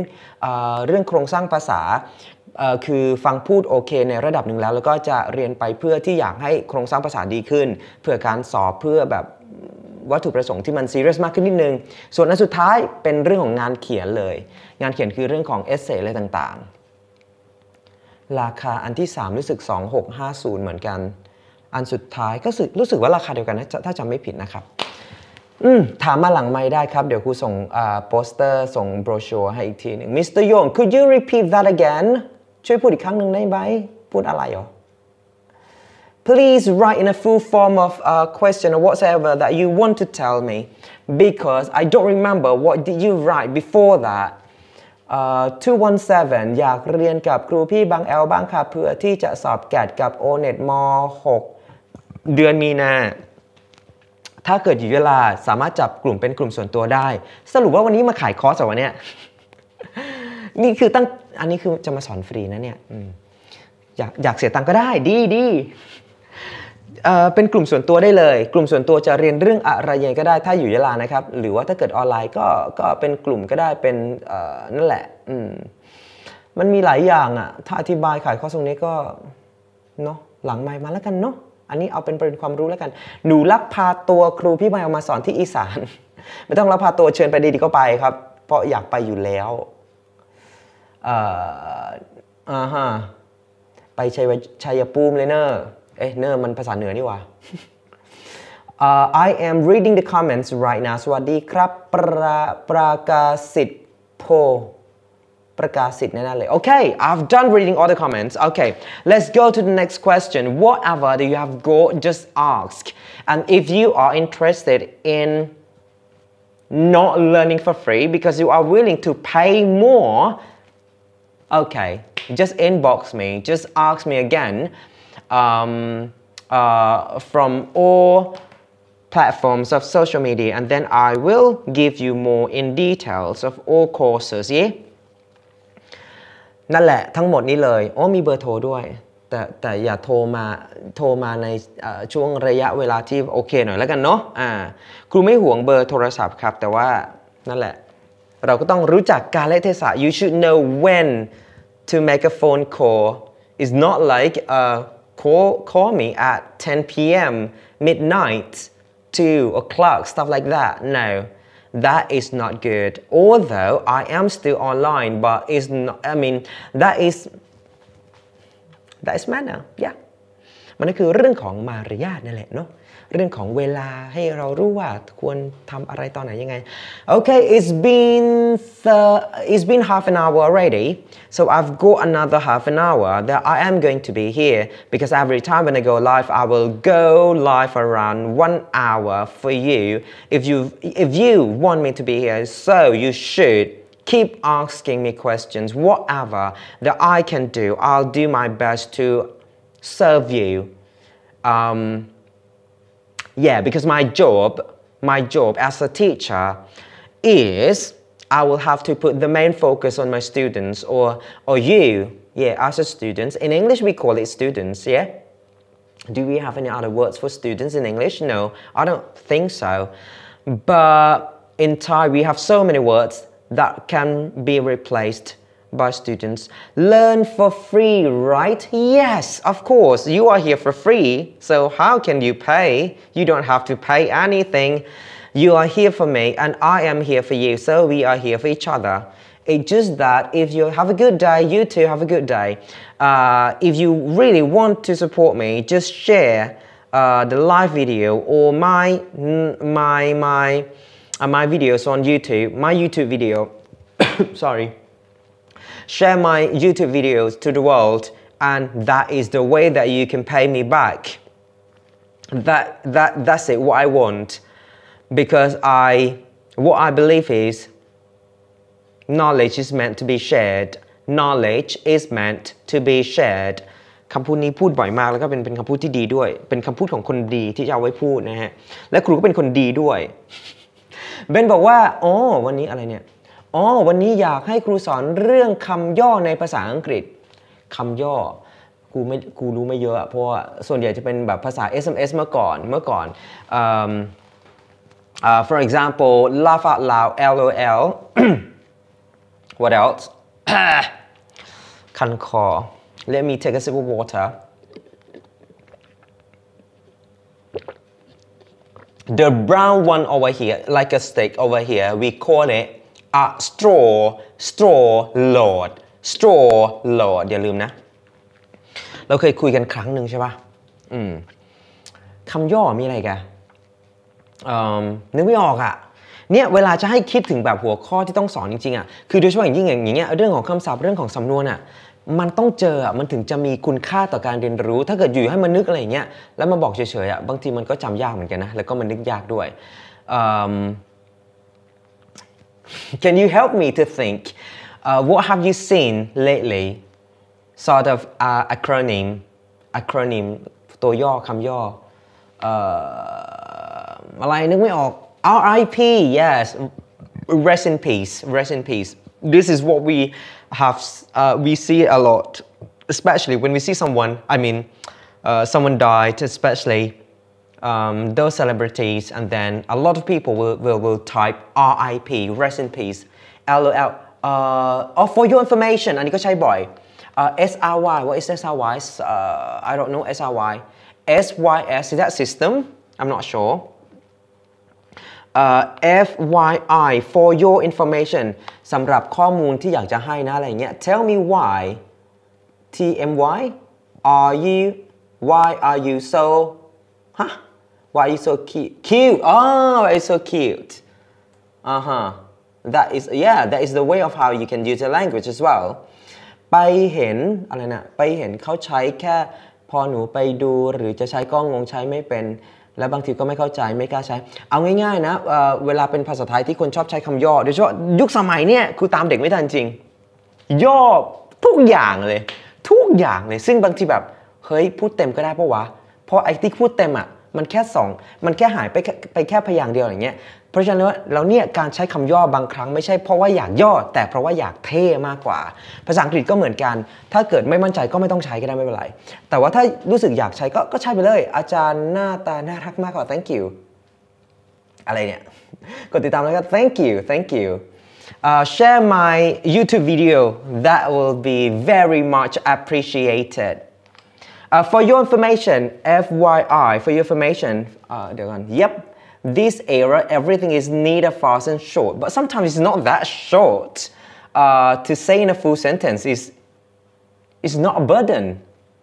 เรื่องโครงสร้างภาษา คือฟังพูดโอเคในระดับหนึ่งแล้ว แล้วก็จะเรียนไปเพื่อที่อยากให้โครงสร้างภาษาดีขึ้น เพื่อการสอบเพื่อแบบวัตถุประสงค์ที่มันซีเรียสมากขึ้นนิดนึง ส่วนอันสุดท้ายเป็นเรื่องของงานเขียนเลย งานเขียนคือเรื่องของเอเซ่อะไรต่างราคาอันที่3รู้สึก2650เหมือนกันอันสุดท้ายก็รู้สึกว่าราคาเดียวกันนะถ้าจำไม่ผิดนะครับอืมถามมาหลังไม่ได้ครับ เดี๋ยวครูส่งโปสเตอร์ส่งโบรชัวร์ให้อีกทีหนึ่งมิสเตอร์โยง could you repeat that again ช่วยพูดอีกครั้งหนึ่งได้ไหมพูดอะไรหรอ please write in a full form of a question or whatsoever that you want to tell me because I don't remember what did you write before that 217 อยากเรียนกับครูพี่บางแอลบ้างค่ะเพื่อที่จะสอบแกดกับ o n e t ม6เดือนมีนาถ้าเกิดอยู่เวลาสามารถจับกลุ่มเป็นกลุ่มส่วนตัวได้ สรุปว่าวันนี้มาขายคอร์สวันเนี้ยนี่คือตั้งอันนี้คือจะมาสอนฟรีนะเนี่ยอยากอยากเสียตังก็ได้ดีดีเป็นกลุ่มส่วนตัวได้เลย กลุ่มส่วนตัวจะเรียนเรื่องอะไรยังไงก็ได้ ถ้าอยู่ยะลานะครับ หรือว่าถ้าเกิดออนไลน์ก็ก็เป็นกลุ่มก็ได้เป็นนั่นแหละ อืมมันมีหลายอย่างอะ่ะ ถ้าอธิบายขายข้อสงนี้ก็เนาะหลังไมมาแล้วกันเนาะอันนี้เอาเป็นประเด็นความรู้แล้วกัน หนูรับพาตัวครูพี่ไมเอกมาสอนที่อีสานไม่ต้องรับพาตัวเชิญไปดีดีก็ไปครับ เพราะอยากไปอยู่แล้วอ่าฮะไปชัยชัยภูมิเลยเนอะเอ๊ะเนอร์มันภาษาเหนือนี่วะ eh, uh, I am reading the comments right now สวัสดีครับ ประประกาศิษฐ์โพประกาศิษฐ์แน่ๆเลย Okay I've done reading all the comments Okay let's go to the next question whatever do you have go just ask and if you are interested in not learning for free because you are willing to pay more okay just inbox me just ask me again um, uh, from all platforms of social media and then I will give you more in details of all courses yeah นั่นแหละทั้งหมดนี้เลยอ้มีเบอร์โทรด้วย แต่แต่อย่าโทรมาโทรมาในช่วงระยะเวลาที่โอเคหน่อยแล้วกันเนาะอ่าครูไม่ห่วงเบอร์โทรศัพท์ครับแต่ว่านั่นแหละเราก็ต้องรู้จักการและเทศะ you should know when to make a phone call it's not like a call, call me at 10 p.m., midnight, 2 o'clock, stuff like that. No, that is not good. Although I am still online, but it's not, I mean, that is, that is manner, yeah. มันก็คือเรื่องของมารยาทนั่นแหละเนาะเรื่องของเวลาให้เรารู้ว่าควรทำอะไรตอนไหนยังไง Okay it's been it's been half an hour already so I've got another half an hour that I am going to be here because every time when I go live I will go live around one hour for you if you if you want me to be here so you should keep asking me questions, whatever that I can do, I'll do my best to serve you. Um, yeah, because my job, my job as a teacher is I will have to put the main focus on my students or, or you, yeah, as a student. In English, we call it students, yeah? Do we have any other words for students in English? No, I don't think so. But in Thai, we have so many words that can be replaced by students. Learn for free, right? Yes, of course, you are here for free. So how can you pay? You don't have to pay anything. You are here for me and I am here for you. So we are here for each other. It's just that if you have a good day, you too have a good day. Uh, if you really want to support me, just share uh, the live video or my my my uh, my videos on YouTube, my YouTube video. Sorry share my YouTube videos to the world and that is the way that you can pay me back. That, that, that's it, what I want. Because I, what I believe is knowledge is meant to be shared. knowledge is meant to be shared คำพูดนี้พูดบ่อยมากแล้วก็เป็นเป็นคำพูดที่ดีด้วย เป็นคำพูดของคนดีที่จะเอาไว้พูดนะฮะ และครูก็เป็นคนดีด้วย เบนบอกว่า อ๋อ วันนี้อะไรเนี่ย อ๋อ วันนี้อยากให้ครูสอนเรื่องคำย่อในภาษาอังกฤษ คำย่อกูไม่กูรู้ไม่เยอะ เพราะว่าส่วนใหญ่จะเป็นแบบภาษา SMS เมื่อก่อน เมื่อก่อน u for example laugh out loud LOL what else คันคอ let me take a sip of water the brown one over here like a steak over here we call it a straw straw load straw load อย่าลืมนะเราเคยคุยกันครั้งหนึ่งใช่ปะ่ะคำย่อมีอะไรกันนึกไม่ออกอะ่ะเนี่ยเวลาจะให้คิดถึงแบบหัวข้อที่ต้องสอนจริงๆอะ่ะคือโดยเฉพาะอย่างยิ่งอย่างเงี้ยเรื่องของคำศัพท์เรื่องของสำนวนอะ่ะมันต้องเจออ่ะมันถึงจะมีคุณค่าต่อการเรียนรู้ ถ้าเกิดอยู่ให้มันนึกอะไรเงี้ยแล้วมาบอกเฉยๆอ่ะบางทีมันก็จำยากเหมือนกันนะแล้วก็มันนึกยากด้วย Can you help me to think? Uh, what have you seen lately? Sort of uh, acronym, acronym ตัวย่อคำย่อเอ่ออะไรนึกไม่ออก uh, RIP yes rest in peace rest in peace this is what we have uh, we see a lot especially when we see someone I mean uh, someone died especially um, those celebrities, and then a lot of people will, will, will type RIP, rest in peace, LOL, uh, or oh, for your information, อันนี้ก็ใช้บ่อย uh, SRY, what is SRY? Uh, I don't know SRY. SYS, is that system? I'm not sure. Uh, FYI for your information สำหรับข้อมูลที่อยากจะให้นะอะไรเงี้ย tell me why TMY are you why are you so huh Why you so cute? Cute. Oh, why you so cute? Uh huh. That is yeah. That is the way of how you can use the language as well. ไปเห็น อะไรนะ ไปเห็นเขาใช้แค่พอหนูไปดูหรือจะใช้กล้องงงใช้ไม่เป็น แล้วบางทีก็ไม่เข้าใจไม่กล้าใช้ เอาง่ายๆนะเเวลาเป็นภาษาไทยที่คนชอบใช้คำย่อโดยเฉพาะยุคสมัยเนี่ยคือตามเด็กไม่ทันจริงย่อทุกอย่างเลย ทุกอย่างเลยซึ่งบางทีแบบเฮ้ยพูดเต็มก็ได้ปะวะเพราะไอ้ที่พูดเต็มอ่ะมันแค่ 2 มันแค่หายไปไปแค่พยางค์เดียวอย่างเงี้ย เพราะฉะนั้นว่แล้วเนี่ยการใช้คำย่อบางครั้งไม่ใช่เพราะว่าอยากย่อแต่เพราะว่าอยากเท่มากกว่า ภาษาอังกฤษก็เหมือนกัน ถ้าเกิดไม่มั่นใจก็ไม่ต้องใช้ก็ได้ไม่เป็นไรแต่ว่าถ้ารู้สึกอยากใช้ก็ก็ใช้ไปเลย อาจารย์หน้าตาน่ารักมากกว่า thank you อะไรเนี่ยกดติดตามแล้วก็ thank you thank you uh, share my YouTube video that will be very much appreciated Uh, for your information, FYI, for your information, uh, yep, this era, everything is neither fast and short, but sometimes it's not that short. Uh, to say in a full sentence is, is not a burden,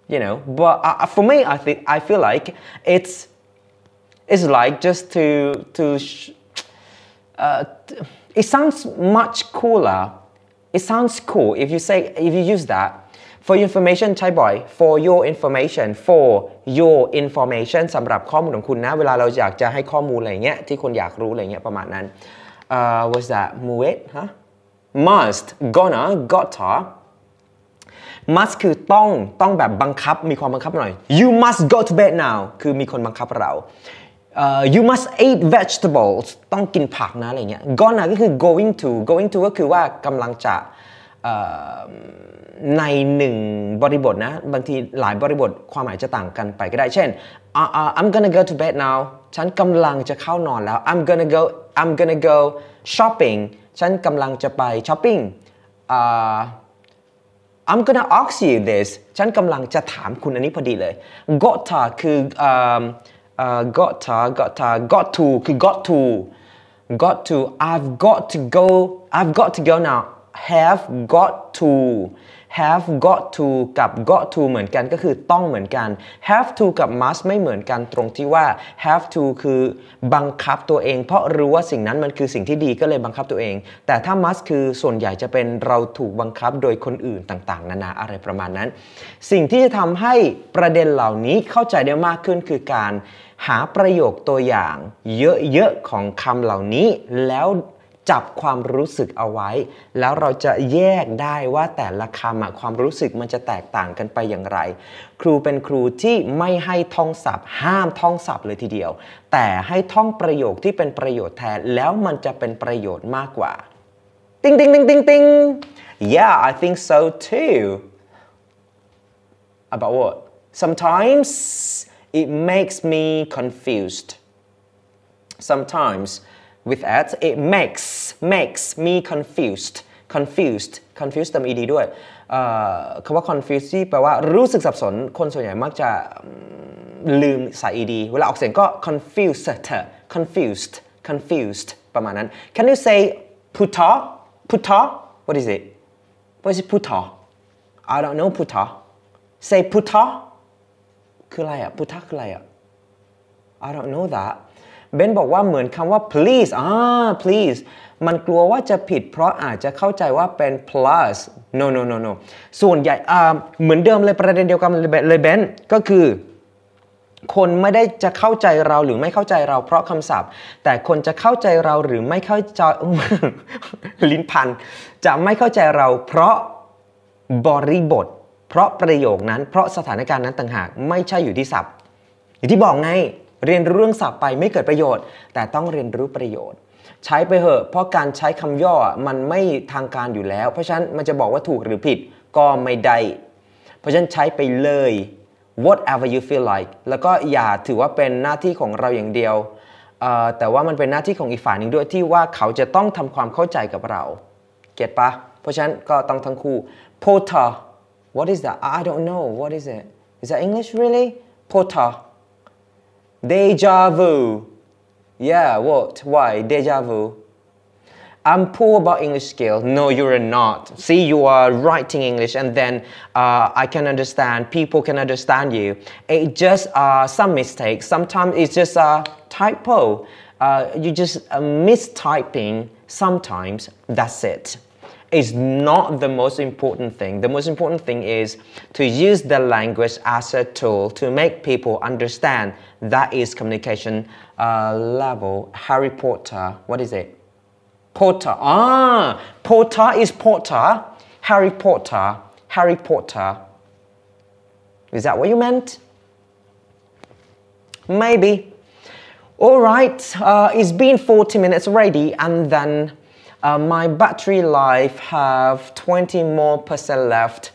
you know, but uh, uh for me, I think, I feel like it's, it's like just to, to, uh, it sounds much cooler. It sounds cool if you say, if you use that for your information ใช้บ่อย for your information for your information สำหรับข้อมูลของคุณนะ เวลาเราอยากจะให้ข้อมูลอะไรเงี้ยที่คนอยากรู้อะไรเงี้ยประมาณนั้น uh, w a s that muet ฮะ must gonna gotta must คือต้อง ต้องแบบบังคับ มีความบังคับหน่อย you must go to bed now คือมีคนบังคับเรา uh, you must eat vegetables ต้องกินผักนะอะไรเงี้ย gonna ก็คือ going to going to ก็คือว่ากำลังจะ uh, ในหนึ่งบริบทนะบางทีหลายบริบทความหมายจะต่างกันไปก็ได้เช่น uh, uh, I'm gonna go to bed now ฉันกำลังจะเข้านอนแล้ว I'm gonna go I'm gonna go shopping ฉันกำลังจะไปช้อปปิ้ง I'm gonna ask you this ฉันกำลังจะถามคุณอันนี้พอดีเลย gotta คือ u uh, gotta gotta got to คือ got to got to I've got to go I've got to go now have got to have got to กับ got to เหมือนกันก็คือต้องเหมือนกัน have to กับ must ไม่เหมือนกันตรงที่ว่า have to คือบังคับตัวเอง เพราะรู้ว่าสิ่งนั้นมันคือสิ่งที่ดีก็เลยบังคับตัวเอง แต่ถ้า must คือส่วนใหญ่จะเป็นเราถูกบังคับโดยคนอื่นต่างๆ นานาอะไรประมาณนั้น สิ่งที่จะทำให้ประเด็นเหล่านี้เข้าใจได้มากขึ้นคือการหาประโยคตัวอย่างเยอะๆของคำเหล่านี้แล้วจับความรู้สึกเอาไว้ แล้วเราจะแยกได้ว่าแต่ละคำความรู้สึกมันจะแตกต่างกันไปอย่างไร ครูเป็นครูที่ไม่ให้ท่องศัพท์ ห้ามท่องศัพท์เลยทีเดียว แต่ให้ท่องประโยคที่เป็นประโยชน์แทนแล้วมันจะเป็นประโยชน์มากกว่าติ๊งติ๊งติ๊งติ๊งติ๊ง yeah I think so too about what sometimes it makes me confused sometimes with at it makes makes me confused confused confused ตามอีด้วยคำว่า confused ที่แปลว่ารู้สึกสับสน คนส่วนใหญ่ มักจะลืมสายด d เวลาออกเสียงก็ confused confused confused ประมาณนั้น can you say puto puto what is it what is it puto I don't know puto say puto คืออะไรอ่ะ puto คืออะไรอ่ะ I don't know that เบนบอกว่าเหมือนคำว่า please อ่า please มันกลัวว่าจะผิดเพราะอาจจะเข้าใจว่าเป็น plus no no no no ส่วนใหญ่อ่าเหมือนเดิมเลยประเด็นเดียวกันเลยเบนก็คือ คนไม่ได้จะเข้าใจเราหรือไม่เข้าใจเราเพราะคำศัพท์ แต่คนจะเข้าใจเราหรือไม่เข้าใจลิ้นพันจะไม่เข้าใจเราเพราะบริบท เพราะประโยคนั้น เพราะสถานการณ์นั้นต่างหากไม่ใช่อยู่ที่ศัพท์อย่างที่บอกไงเรียนรู้เรื่องศัพท์ไปไม่เกิดประโยชน์ แต่ต้องเรียนรู้ประโยชน์ ใช้ไปเหอะ เพราะการใช้คำย่อมันไม่ทางการอยู่แล้ว เพราะฉะนั้นมันจะบอกว่าถูกหรือผิดก็ไม่ได้เพราะฉะนั้นใช้ไปเลย whatever you feel like แล้วก็อย่าถือว่าเป็นหน้าที่ของเราอย่างเดียวแต่ว่ามันเป็นหน้าที่ของอีกฝ่ายหนึ่งด้วยที่ว่าเขาจะต้องทำความเข้าใจกับเราเก็ตปะเพราะฉะนั้นก็ต้องทั้งคู่ porter what is that I don't know what is it is that English really porter Deja vu. Yeah, what? Why? Deja vu. I'm poor about English skill. No, you're not. See, you are writing English and then uh, I can understand, people can understand you. It just uh, some mistakes. Sometimes it's just a typo. Uh, you just uh, mistyping sometimes. That's it. It's not the most important thing. The most important thing is to use the language as a tool to make people understand that is communication uh, level. Harry Potter, what is it? Potter. Ah, Potter is Potter. Harry Potter. Harry Potter. Is that what you meant? Maybe. All right, uh, it's been 40 minutes already and then uh, my battery life have 20 more percent left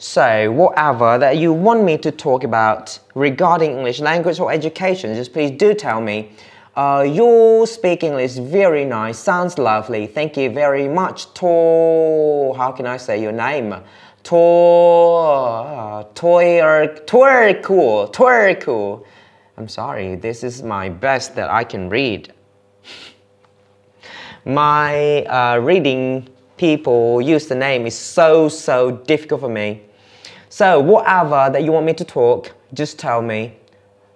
so whatever that you want me to talk about regarding English language or education, just please do tell me. Uh, your speaking is very nice, sounds lovely. Thank you very much. To how can I say your name? To Toyer Twerku Twerku. I'm sorry, this is my best that I can read. my uh, reading people use the name is so so difficult for me. So whatever that you want me to talk, just tell me.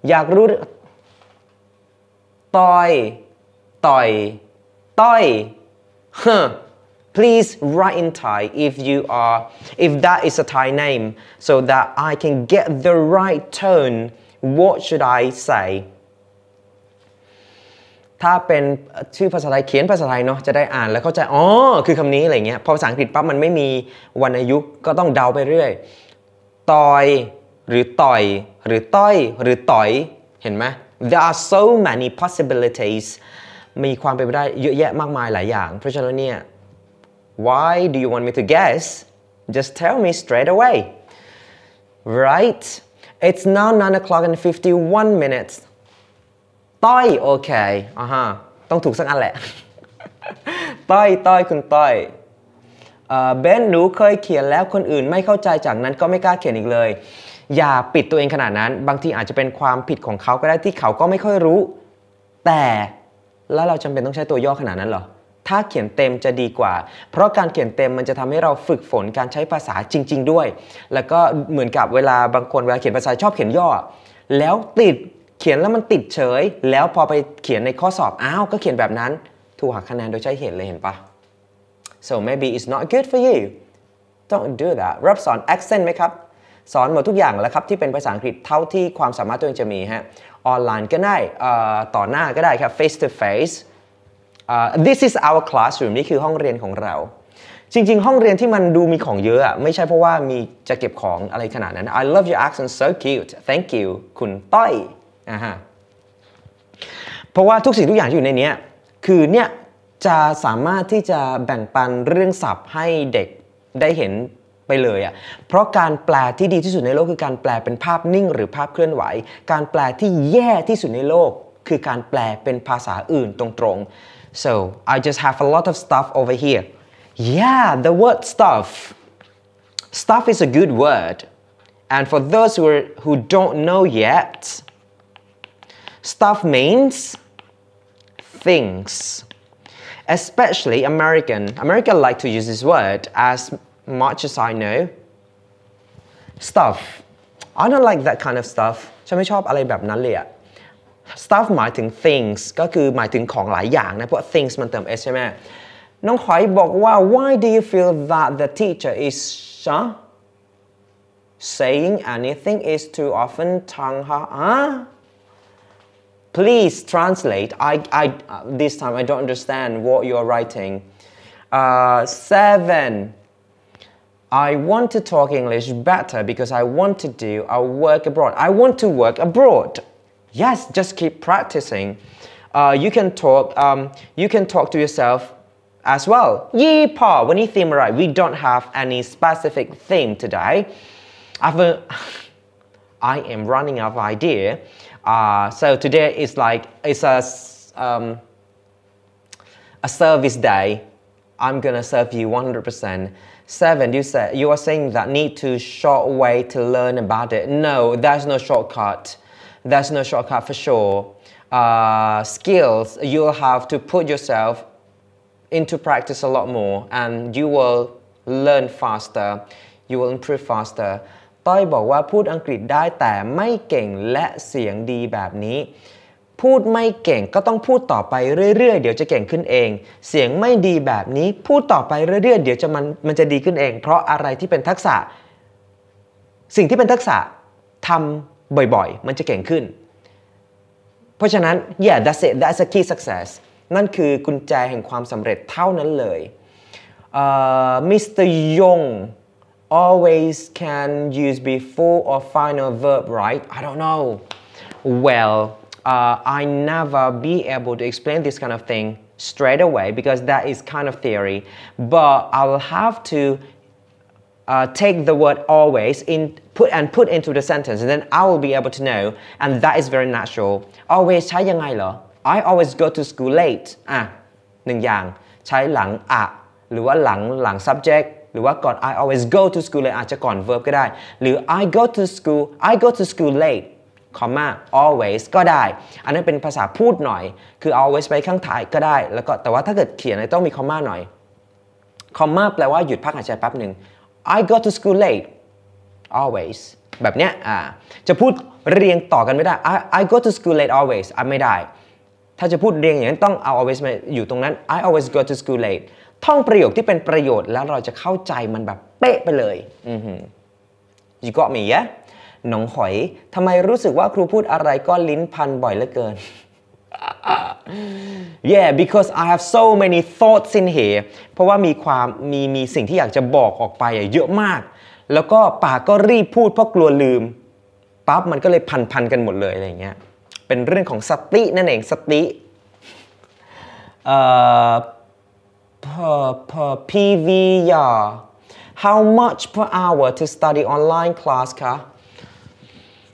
อยากรู้ ต่อย ต่อยต่อย huh. Please write in Thai if you are if that is a Thai name so that I can get the right tone. What should I say? ถ้าเป็นชื่อภาษาไทย เขียนภาษาไทยเนาะจะได้อ่านแล้วเข้าใจอ๋อคือคำนี้อะไรเงี้ยพอภาษาอังกฤษปั๊บมันไม่มีวรรณยุกต์ก็ต้องเดาไปเรื่อยตอย หรือต่อย หรือต้อย หรือต่อย เห็นไหม there are so many possibilities มีความเป็นไปได้เยอะแยะมากมายหลายอย่าง เพราะฉะนั้นเนี่ย why do you want me to guess just tell me straight away right it's now 9 o'clock and 51 minutes ต้อย โอเคอ่าฮะต้องถูกสักอันแหละต้อยต้อย คุณต้อยเบนหนูเคยเขียนแล้วคนอื่นไม่เข้าใจจากนั้นก็ไม่กล้าเขียนอีกเลย อย่าปิดตัวเองขนาดนั้น บางทีอาจจะเป็นความผิดของเขาก็ได้ที่เขาก็ไม่ค่อยรู้ แต่แล้วเราจำเป็นต้องใช้ตัวย่อขนาดนั้นหรอ ถ้าเขียนเต็มจะดีกว่า เพราะการเขียนเต็มมันจะทำให้เราฝึกฝนการใช้ภาษาจริง ๆ ด้วย แล้วก็เหมือนกับเวลาบางคนเวลาเขียนภาษาชอบเขียนย่อแล้วติดเขียนแล้วมันติดเฉย แล้วพอไปเขียนในข้อสอบอ้าว ก็เขียนแบบนั้น ถูกหักคะแนนโดยใช้เหตุเลยเห็นปะ so maybe it's not good for you don't do that รับสอน accent ไหมครับ สอนหมดทุกอย่างแล้วครับ ที่เป็นภาษาอังกฤษเท่าที่ความสามารถตัวเองจะมีฮะออนไลน์ก็ได้ต่อหน้าก็ได้ครับ face to face this is our classroom นี่คือห้องเรียนของเรา จริงๆ ห้องเรียนที่มันดูมีของเยอะอะไม่ใช่เพราะว่ามีจะเก็บของอะไรขนาดนั้น I love your accent so cute thank you คุณต้อยอ่าฮะเพราะว่าทุกสิ่งทุกอย่างที่อยู่ในนี้คือเนี่ยจะสามารถที่จะแบ่งปันเรื่องศัพท์ให้เด็กได้เห็นไปเลยอะ่ะ เพราะการแปลที่ดีที่สุดในโลกคือการแปลเป็นภาพนิ่งหรือภาพเคลื่อนไหว การแปลที่แย่ที่สุดในโลกคือการแปลเป็นภาษาอื่นตรงๆ so I just have a lot of stuff over here yeah the word stuff stuff is a good word and for those who are, who don't know yet stuff means things especially American. America like to use this word as much as I know. Stuff. I don't like that kind of stuff ฉันไม่ชอบอะไรแบบนั้นเลยอะ stuff หมายถึง things ก็คือหมายถึงของหลายอย่างนะเพราะ things มันเติม s ใช่ไหมน้องขอยบอกว่า why do you feel that the teacher is huh? saying anything is too often tongue huh? please translate. I, I, uh, this time I don't understand what you're writing. Uh, seven. I want to talk English better because I want to do a work abroad. I want to work abroad. Yes, just keep practicing. Uh, you can talk. Um, you can talk to yourself as well. Yeepaw! When you theme right, we don't have any specific theme today. I've, I am running out of idea. Uh, so today is like, it's a, um, a service day. I'm gonna serve you 100%. Seven, you said you are saying that need to short way to learn about it. No, there's no shortcut. There's no shortcut for sure. Uh, skills, you'll have to put yourself into practice a lot more and you will learn faster, you will improve faster. ต้อยบอกว่าพูดอังกฤษได้แต่ไม่เก่งและเสียงดีแบบนี้ พูดไม่เก่งก็ต้องพูดต่อไปเรื่อยๆเดี๋ยวจะเก่งขึ้นเอง เสียงไม่ดีแบบนี้พูดต่อไปเรื่อยๆเดี๋ยวจะมันมันจะดีขึ้นเอง เพราะอะไรที่เป็นทักษะสิ่งที่เป็นทักษะทำบ่อยๆมันจะเก่งขึ้น เพราะฉะนั้น yeah that's it that's a key success นั่นคือกุญแจแห่งความสำเร็จเท่านั้นเลยมิสเตอร์ยง uh, always can use before or final verb, right? I don't know. Well, uh, I never be able to explain this kind of thing straight away because that is kind of theory. But I will have to uh, take the word always in put and put into the sentence and then I will be able to know and that is very natural. Always ใช้ยังไงเหรอ I always go to school late อ่ะหนึ่งอย่างใช้หลังอะหรือว่าหลังหลัง ah, ah. subject หรือว่าก่อน I always go to school เลยอาจจะก่อน verb ก็ได้ หรือ I go to school I go to school late คอมมา always ก็ได้ อันนั้นเป็นภาษาพูดหน่อย คือ always ไปข้างท้ายก็ได้ แล้วก็แต่ว่าถ้าเกิดเขียนต้องมีคอมมาหน่อย คอมมาแปลว่าหยุดพักหายใจแป๊บหนึ่ง I go to school late always แบบเนี้ยอ่า จะพูดเรียงต่อกันไม่ได้ I I go to school late always อ่ะไม่ได้ ถ้าจะพูดเรียงอย่างนั้นต้องเอา always มาอยู่ตรงนั้น I always go to school late ท่องประโยคที่เป็นประโยชน์แล้วเราจะเข้าใจมันแบบเป๊ะไปเลยอือหือย่ก็มียะหนองหอย ทำไมรู้สึกว่าครูพูดอะไรก็ลิ้นพันบ่อยเหลือเกิน yeah because I have so many thoughts in here เพราะว่ามีความมีมีสิ่งที่อยากจะบอกออกไปเยอะมาก แล้วก็ปากก็รีบพูดเพราะกลัวลืม ปั๊บมันก็เลยพันพันกันหมดเลยอะไรเงี้ย เป็นเรื่องของสตินั่นเองสติ per, per PVR. How much per hour to study online class, ka?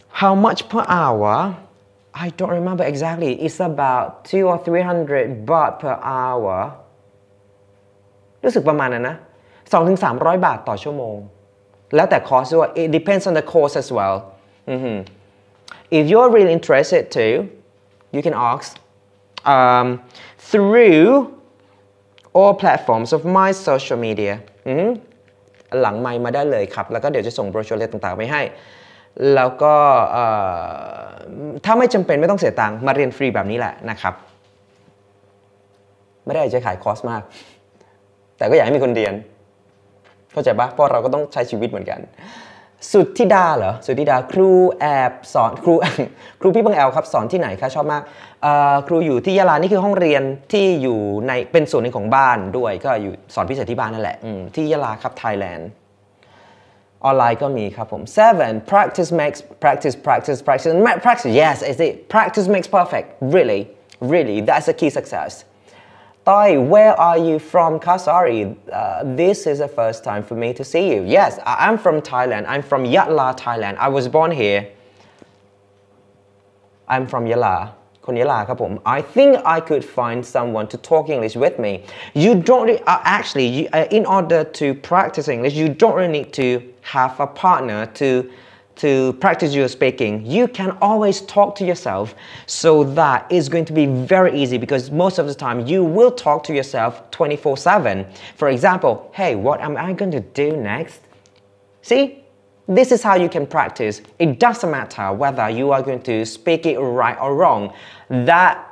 How much per hour? I don't remember exactly. It's about two or three hundred baht per hour. รู้สึกประมาณนั้นนะสองถึงสามร้อยบาทต่อชั่วโมงแล้วแต่คอร์สด้วย it depends on the course as well mm -hmm. if you're really interested too you can ask um, through all platforms of my social media หลังไมมาได้เลยครับ แล้วก็เดี๋ยวจะส่งโบรชัวร์ต่างๆ ไปให้ แล้วก็ถ้าไม่จำเป็นไม่ต้องเสียตังค์มาเรียนฟรีแบบนี้แหละนะครับ ไม่ได้จะขายคอร์สมาก แต่ก็อยากให้มีคนเรียนเข้าใจปะเพราะเราก็ต้องใช้ชีวิตเหมือนกันสุดทิดาเหรอ สุดทิดาครู แอบสอน ครูครูพี่บังแอลครับ สอนที่ไหนคะ ชอบมากครูอยู่ที่ยะลา นี่คือห้องเรียนที่อยู่ใน เป็นส่วนหนึ่งของบ้านด้วย ก็อยู่สอนพิเศษที่บ้านนั่นแหละที่ยะลาครับไทยแลนด์ออนไลน์ก็มีครับผม seven practice makes practice practice practice practice yes I s it practice makes perfect really really that's the key success Toy, where are you from? Kasari, uh, this is the first time for me to see you. Yes, I'm from Thailand. I'm from Yatla, Thailand. I was born here. I'm from Yala. I think I could find someone to talk English with me you don't uh, actually you, uh, in order to practice English you don't really need to have a partner to to practice your speaking, you can always talk to yourself. So that is going to be very easy because most of the time you will talk to yourself 24 7. For example, hey, what am I going to do next? See, this is how you can practice. It doesn't matter whether you are going to speak it right or wrong. That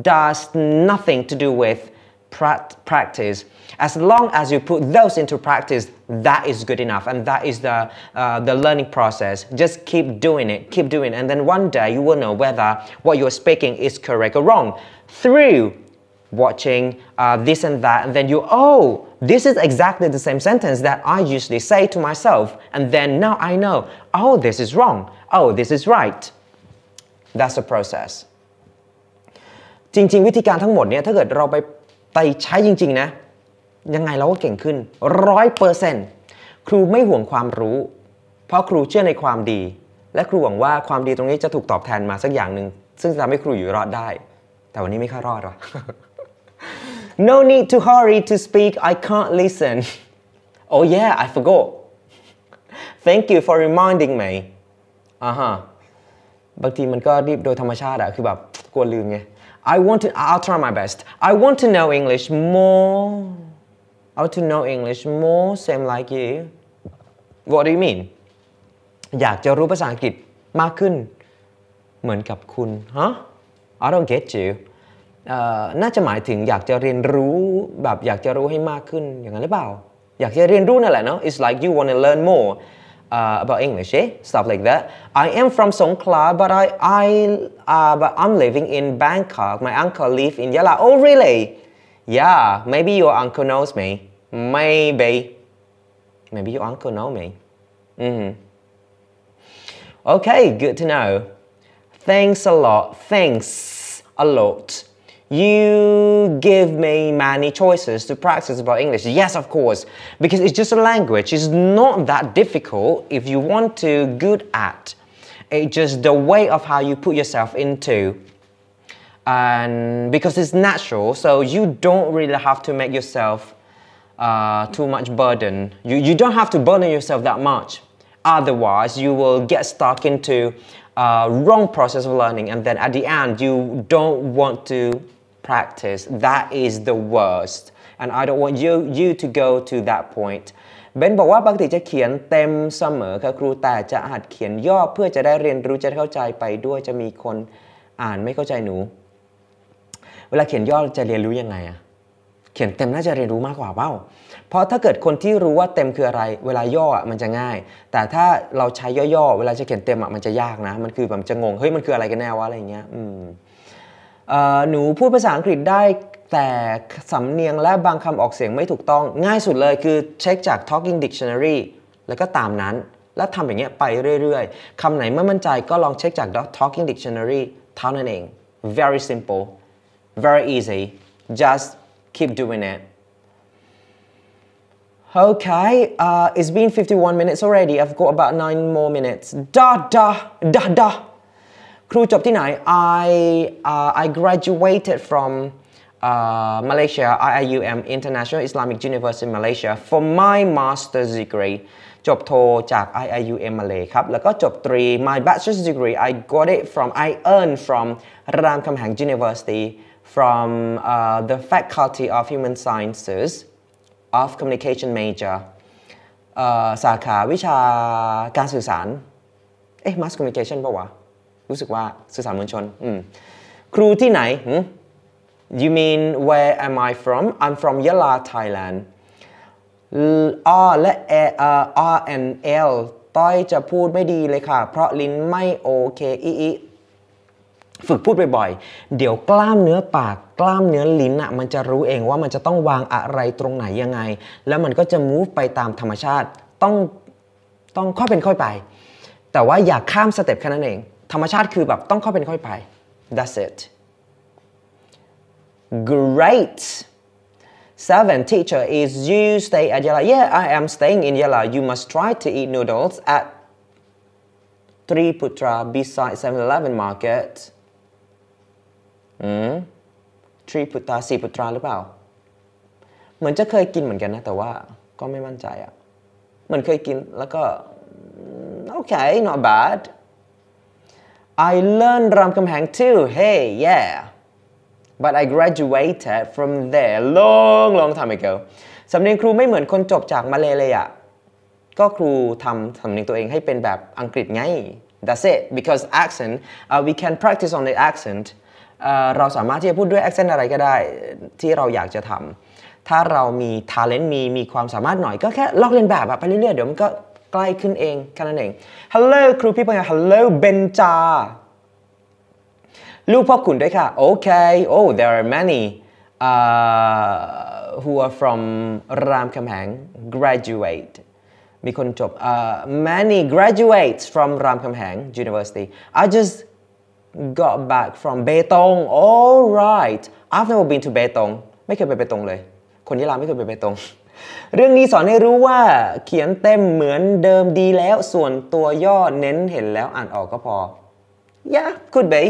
does nothing to do with practice. As long as you put those into practice, that is good enough. And that is the, uh, the learning process. Just keep doing it, keep doing it. And then one day you will know whether what you're speaking is correct or wrong through watching uh, this and that. And then you, oh, this is exactly the same sentence that I usually say to myself. And then now I know, oh, this is wrong. Oh, this is right. That's the process. จริงต่ใช้จริงๆนะ ยังไงเราก็เก่งขึ้นร้อยเปอร์เซนต์ครูไม่ห่วงความรู้ เพราะครูเชื่อในความดี และครูหวังว่าความดีตรงนี้จะถูกตอบแทนมาสักอย่างหนึ่ง ซึ่งจะทำให้ครูอยู่รอดได้ แต่วันนี้ไม่ค่อยรอดหรอ No need to hurry to speak I can't listen Oh yeah I forgot Thank you for reminding me อ่าฮะบางทีมันก็รีบโดยธรรมชาติอะคือแบบกลัวลืมไง I want to, I'll try my best. I want to know English more. I want to know English more, same like you. What do you mean? อยากจะรู้ภาษาอังกฤษมากขึ้น เหมือนกับคุณฮะ I don't get you น่าจะหมายถึงอยากจะเรียนรู้แบบอยากจะรู้ให้มากขึ้นอย่างนั้นหรือเปล่า อยากจะเรียนรู้นั่นแหละเนาะ It's like you want to learn more uh, about English, eh? Stuff like that. I am from Songkla, but I, I, uh, but I'm living in Bangkok. My uncle live in Yala. Oh, really? Yeah, maybe your uncle knows me. Maybe. Maybe your uncle know me. Mm-hmm. Okay, good to know. Thanks a lot. Thanks a lot. You give me many choices to practice about English. Yes, of course, because it's just a language. It's not that difficult if you want to good at. It's just the way of how you put yourself into and because it's natural, so you don't really have to make yourself uh, too much burden. You, you don't have to burden yourself that much. Otherwise, you will get stuck into a uh, wrong process of learning and then at the end, you don't want to practice. That is the worst. And I don't want you, you to go to that point. เบนบอกว่าปกติจะเขียนเต็มเสมอค่ะครูแต่จะหัดเขียนย่อเพื่อจะได้เรียนรู้จะเข้าใจไปด้วยจะมีคนอ่านไม่เข้าใจหนู เวลาเขียนย่อจะเรียนรู้ยังไงอะเขียนเต็มน่าจะเรียนรู้มากกว่าเป้าเพราะถ้าเกิดคนที่รู้ว่าเต็มคืออะไร เวลาย่ออะมันจะง่าย แต่ถ้าเราใช้ย่อๆเวลาจะเขียนเต็มอะมันจะยากนะ มันคือแบบจะงงเฮ้ยมันคืออะไรกันแน่วะอะไรเงี้ยอืมหนูพูดภาษาอังกฤษได้แต่สำเนียงและบางคำออกเสียงไม่ถูกต้อง ง่ายสุดเลยคือเช็คจาก Talking Dictionary แล้วก็ตามนั้น แล้วทำอย่างเงี้ยไปเรื่อยๆคำไหนไม่มั่นใจก็ลองเช็คจาก Talking Dictionary เท่านั้นเอง very simple very easy just keep doing it Okay, uh, it's been 51 minutes already. I've got about nine more minutes. Da da, da da. ครูจบที่ไหน I uh, I graduated from uh, Malaysia IIUM International Islamic University Malaysia for my master's degree จบโทจาก IIUM Malay ครับ แล้วก็จบตรี my bachelor's degree I got it from I earned from รามคำแหง University from uh, the Faculty of Human Sciences of Communication major สาขาวิชาการสื่อสาร เอ๊ะ uh, eh, Mass Communication ปะวะรู้สึกว่าสื่อสารมวลชน ครูที่ไหน you mean where am I from I'm from Yala Thailand R และ R and L ต้อยจะพูดไม่ดีเลยค่ะ เพราะลิ้นไม่โอเคอีฝึกพูดบ่อยๆเดี๋ยวกล้ามเนื้อปาก กล้ามเนื้อลิ้นอะมันจะรู้เองว่ามันจะต้องวางอะไรตรงไหนยังไง แล้วมันก็จะ move ไปตามธรรมชาติ ต้อง ต้องค่อยเป็นค่อยไป แต่ว่าอย่าข้ามสเต็ปแค่นั้นเองธรรมชาติคือแบบต้องเข้าเป็นค่อยไป that's it great seven teacher is you stay at Yala yeah I am staying in Yala you must try to eat noodles at Tri Putra beside 7-Eleven market อืมทรีพุตราสี่พุตราหรือเปล่าเหมือนจะเคยกินเหมือนกันนะแต่ว่า ก็ไม่มั่นใจอะ่ะเหมือนเคยกินแล้วก็โอเค not bad I learned Ramkamhang too. Hey, yeah. But I graduated from there long long time ago. สำเนียงครูไม่เหมือนคนจบจากมาเลเลยอะก็ครูทำสำเนียงตัวเองให้เป็นแบบอังกฤษไง That's it because accent uh, we can practice on the accent เราสามารถที่จะพูดด้วย accent อะไรก็ได้ที่เราอยากจะทำถ้าเรามี talent มีมีความสามารถหน่อย ก็แค่ลอกเลียนแบบไปเรื่อยๆเดี๋ยวมันก็ใกล้ขึ้นเองแค่นั้นเอง Hello ครูพี่พงศ์ Hello เบนจา ลูกพ่อขุนด้วยค่ะโอเค oh there are many uh, who are from รามคำแหง graduate มีคนจบ uh, many graduates from รามคำแหง University I just got back from เบตง all right I've never been to เบตงไม่เคยไปเบตงเลย คนยะลาไม่เคยไปเบตงเรื่องนี้สอนให้รู้ว่าเขียนเต็มเหมือนเดิมดีแล้วส่วนตัวย่อเน้นเห็นแล้วอ่านออกก็พอยะคุณเบย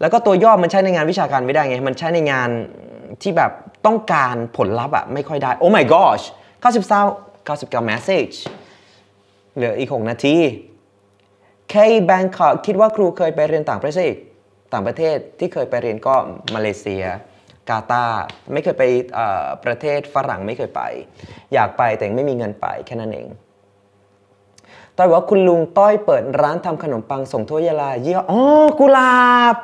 แล้วก็ตัวย่อมันใช้ในงานวิชาการไม่ได้ไง มันใช้ในงานที่แบบต้องการผลลัพธ์อะไม่ค่อยได้ โอ oh my gosh 93 99 message เหลืออีก6นาทีเคบ n g คอ k คิดว่าครูเคยไปเรียนต่างประเทศต่างประเทศที่เคยไปเรียนก็มาเลเซียกาตาไม่เคยไปประเทศฝรั่งไม่เคยไป อยากไปแต่ไม่มีเงินไป แค่นั้นเอง ต้อยบอกว่าคุณลุงต้อยเปิดร้านทำขนมปังส่งทั่วยาลาเยี่ยอ๋อกุหลาบ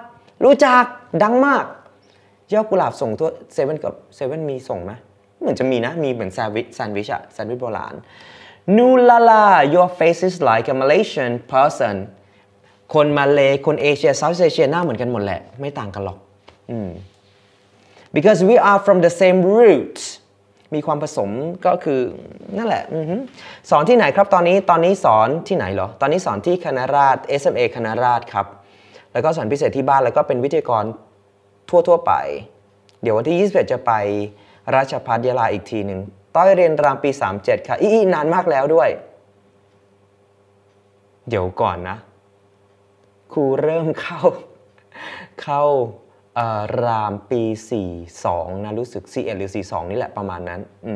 รู้จักดังมากเยี่ยกุหลาบส่งทั่วเซเว่นกับเซเว่นมีส่งไหมเหมือนจะมีนะมีเหมือนแซนด์วิชแซนด์วิชอะแซนด์วิชโบราณนูลาลา your face is like a Malaysian person คนมาเลคนเอเชียเซาท์เอเชียหน้าเหมือนกันหมดแหละไม่ต่างกันหรอก อืม because we are from the same root มีความผสมก็คือ นั่นแหละอสอนที่ไหนครับตอนนี้ ตอนนี้สอนที่ไหนเหรอ ตอนนี้สอนที่คณะราษฎร SMA คณะราษฎรครับ แล้วก็สอนพิเศษที่บ้านแล้วก็เป็นวิทยากรทั่วทั่วไป เดี๋ยววันที่21 จะไป ราชพัฒยาลาอีกทีหนึ่งต้อยเรียนรามปี 37 ค่ะอี นานมากแล้วด้วย เดี๋ยวก่อนนะครูเริ่มเข้า เข้ารามปี 42นะรู้สึก41หรือ42นี่แหละประมาณนั้นอ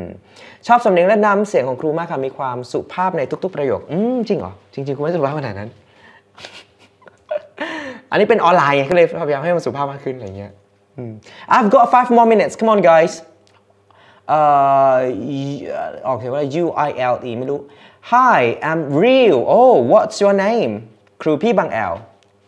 ชอบสำเนียงและนำเสียงของครูมากค่ะ มีความสุภาพในทุกๆประโยค อืมจริงเหรอ จริงๆ ครูไม่สุภาพขนาดนั้น อันนี้เป็นออนไลน์ไงก็เลยพยายามให้มันสุภาพมากขึ้นอะไรเงี้ย I've got five more minutes come on guys โอเคว่า U I L E ไม่รู้ Hi I'm real oh what's your name ครูพี่บางแอล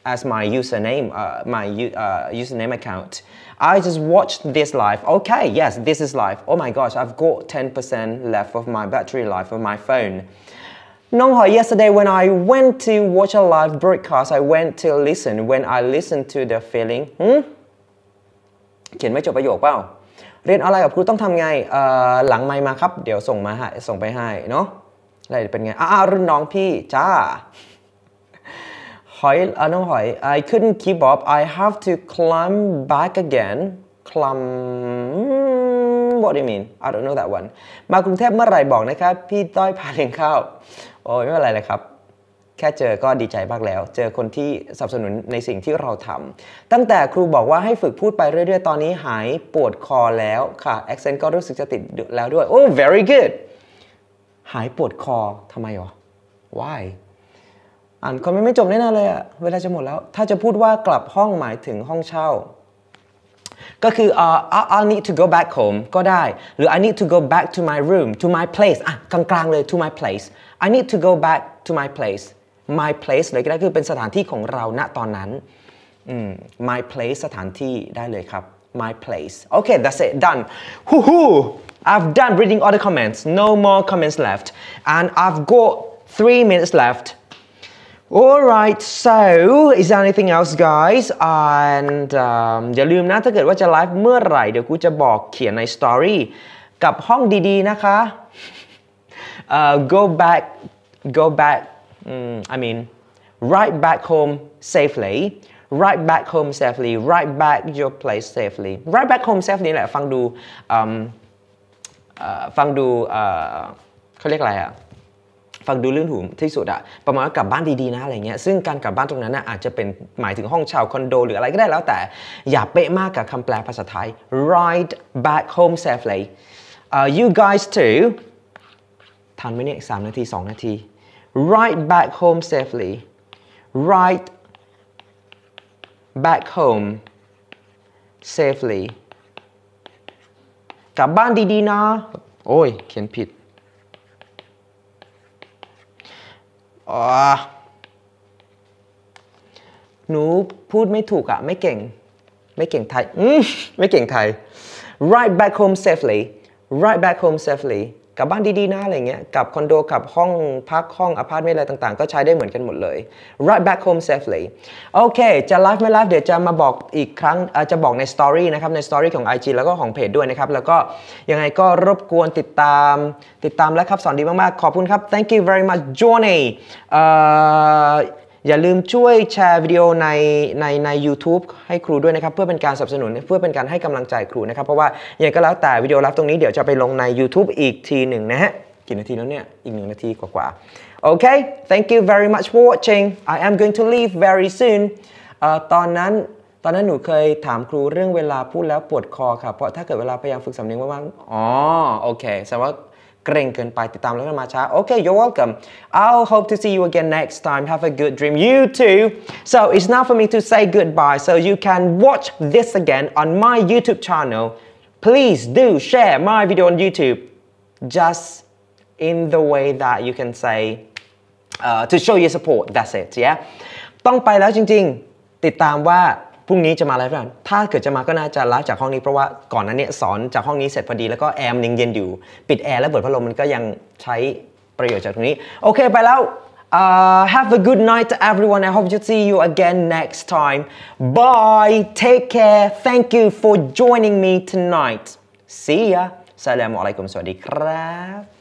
as my username, uh, my uh, username account. I just watched this live. Okay, yes, this is live. Oh my gosh, I've got 10% left of my battery life of my phone. No, yesterday when I went to watch a live broadcast, I went to listen. When I listened to the feeling, hmm? เขียนไม่จบประโยคเปล่า เรียนออนไลน์กับครูต้องทำไง หลังไมมาครับเดี๋ยวส่งมาให้ส่งไปให้เนาะอะไรเป็นไงอ้ารุ่นน้องพี่ จ้า Hoy, น h no, Hoy, I couldn't keep up. I have to climb back again. Climb. What do you mean? I don't know that one. มากรุงเทพเมื่อไหร่บอกนะครับ พี่ต้อยพาเลี้ยงข้าวโอ้ยไม่เป็นไรเลยครับ แค่เจอก็ดีใจมากแล้ว เจอคนที่สนับสนุนในสิ่งที่เราทำ ตั้งแต่ครูบอกว่าให้ฝึกพูดไปเรื่อยๆ ตอนนี้หายปวดคอแล้วค่ะ accent ก็รู้สึกจะติดแล้วด้วย โอ้ very good หายปวดคอทำไมวะ why ่านคอมเมนต์ไม่จบแน่นเลยอะเวลาจะหมดแล้ว ถ้าจะพูดว่ากลับห้องหมายถึงห้องเช่า ก็คือ uh, I need to go back home ก็ได้ หรือ I need to go back to my room to my place อ่ะกลางๆเลย to my place I need to go back to my place my place เลยก็ได้คือเป็นสถานที่ของเราณตอนนั้น my place สถานที่ได้เลยครับ my place okay that's it done hoo hoo I've done reading all the comments no more comments left and I've got three minutes left Alright so is there anything else guys and um, อย่าลืมนะถ้าเกิดว่าจะไลฟ์เมื่อไหร่เดี๋ยวกูจะบอกเขียนในสตอรี่กับห้องดีๆนะคะ uh, go back go back um, I mean right back home safely right back home safely right back your place safely right back home safely แหละฟังดู um, uh, ฟังดูเขาเรียกอะไรอะฟังดูเรื่องหูที่สุดอะประมาณกลับบ้านดี ๆ นะ อะไรเงี้ย ซึ่งการกลับบ้านตรงนั้นะอาจจะเป็นหมายถึงห้องเช่าคอนโด หรืออะไรก็ได้แล้วแต่อย่าเป๊ะมากกับคำแปลภาษาไทย ride back home safely uh, you guys too ทันไหมเนี่ยสามนาทีสองนาที ride back home safely ride back home safely กลับบ้านดีๆนะ โอ้ย เขียนผิดหนูพูดไม่ถูกอะไม่เก่งไม่เก่งไทยไม่เก่งไทย right back home safely right back home safely กลับบ้านดีๆนะอะไรเงี้ย กับคอนโดกับห้องพักห้องอพาร์ตเมนต์อะไรต่างๆ ก็ใช้ได้เหมือนกันหมดเลย right back home safely โอเค จะไลฟ์ไม่ไลฟ์เดี๋ยวจะมาบอกอีกครั้ง จะบอกในสตอรี่นะครับในสตอรี่ของ IG แล้วก็ของเพจด้วยนะครับแล้วก็ยังไงก็รบกวนติดตามติดตามและครับสอนดีมากๆ ขอบคุณครับ thank you very much Johnny uh, อย่าลืมช่วยแชร์วิดีโอในในใน u t u b e ให้ครูด้วยนะครับ เพื่อเป็นการสนับสนุนเพื่อเป็นการให้กำลังใจครูนะครับ เพราะว่าอย่างก็แล้วแต่วิดีโอรับตรงนี้เดี๋ยวจะไปลงใน YouTube อีกทีหนึ่งนะฮะกี่นาทีแล้วเนี่ย อีกหนึ่งนาทีกว่าๆ โอเค thank you very much for watching I am going to leave very soon ตอนนั้นตอนนั้นหนูเคยถามครูเรื่องเวลาพูดแล้วปวดคอค่ะเพราะถ้าเกิดเวลาพยายามฝึกสำเนียงว่างๆอ๋อโอเคแสดงว่า Okay you're welcome I'll hope to see you again next time have a good dream you too so it's now for me to say goodbye so you can watch this again on my YouTube channel please do share my video on YouTube just in the way that you can say uh, to show your support that's it yeah ต้องไปแล้วจริงๆพรุ่งนี้จะมาไลฟ์หรปล่าถ้าเกิดจะมาก็น่าจะไลฟ์จากห้องนี้เพราะว่าก่อนนั้นเนี่ยสอนจากห้องนี้เสร็จพอดีแล้วก็แอร์มันยังเย็นอยู่ ปิดแอร์แล้วเปิดพัดลมมันก็ยังใช้ประโยชน์จากตรงนี้โอเคไปแล้ว Uh, have a good night to everyone. I hope to see you again next time. Bye. Take care. Thank you for joining me tonight. See ya. s s a l a m u a l a i k u m สวัสดีครับ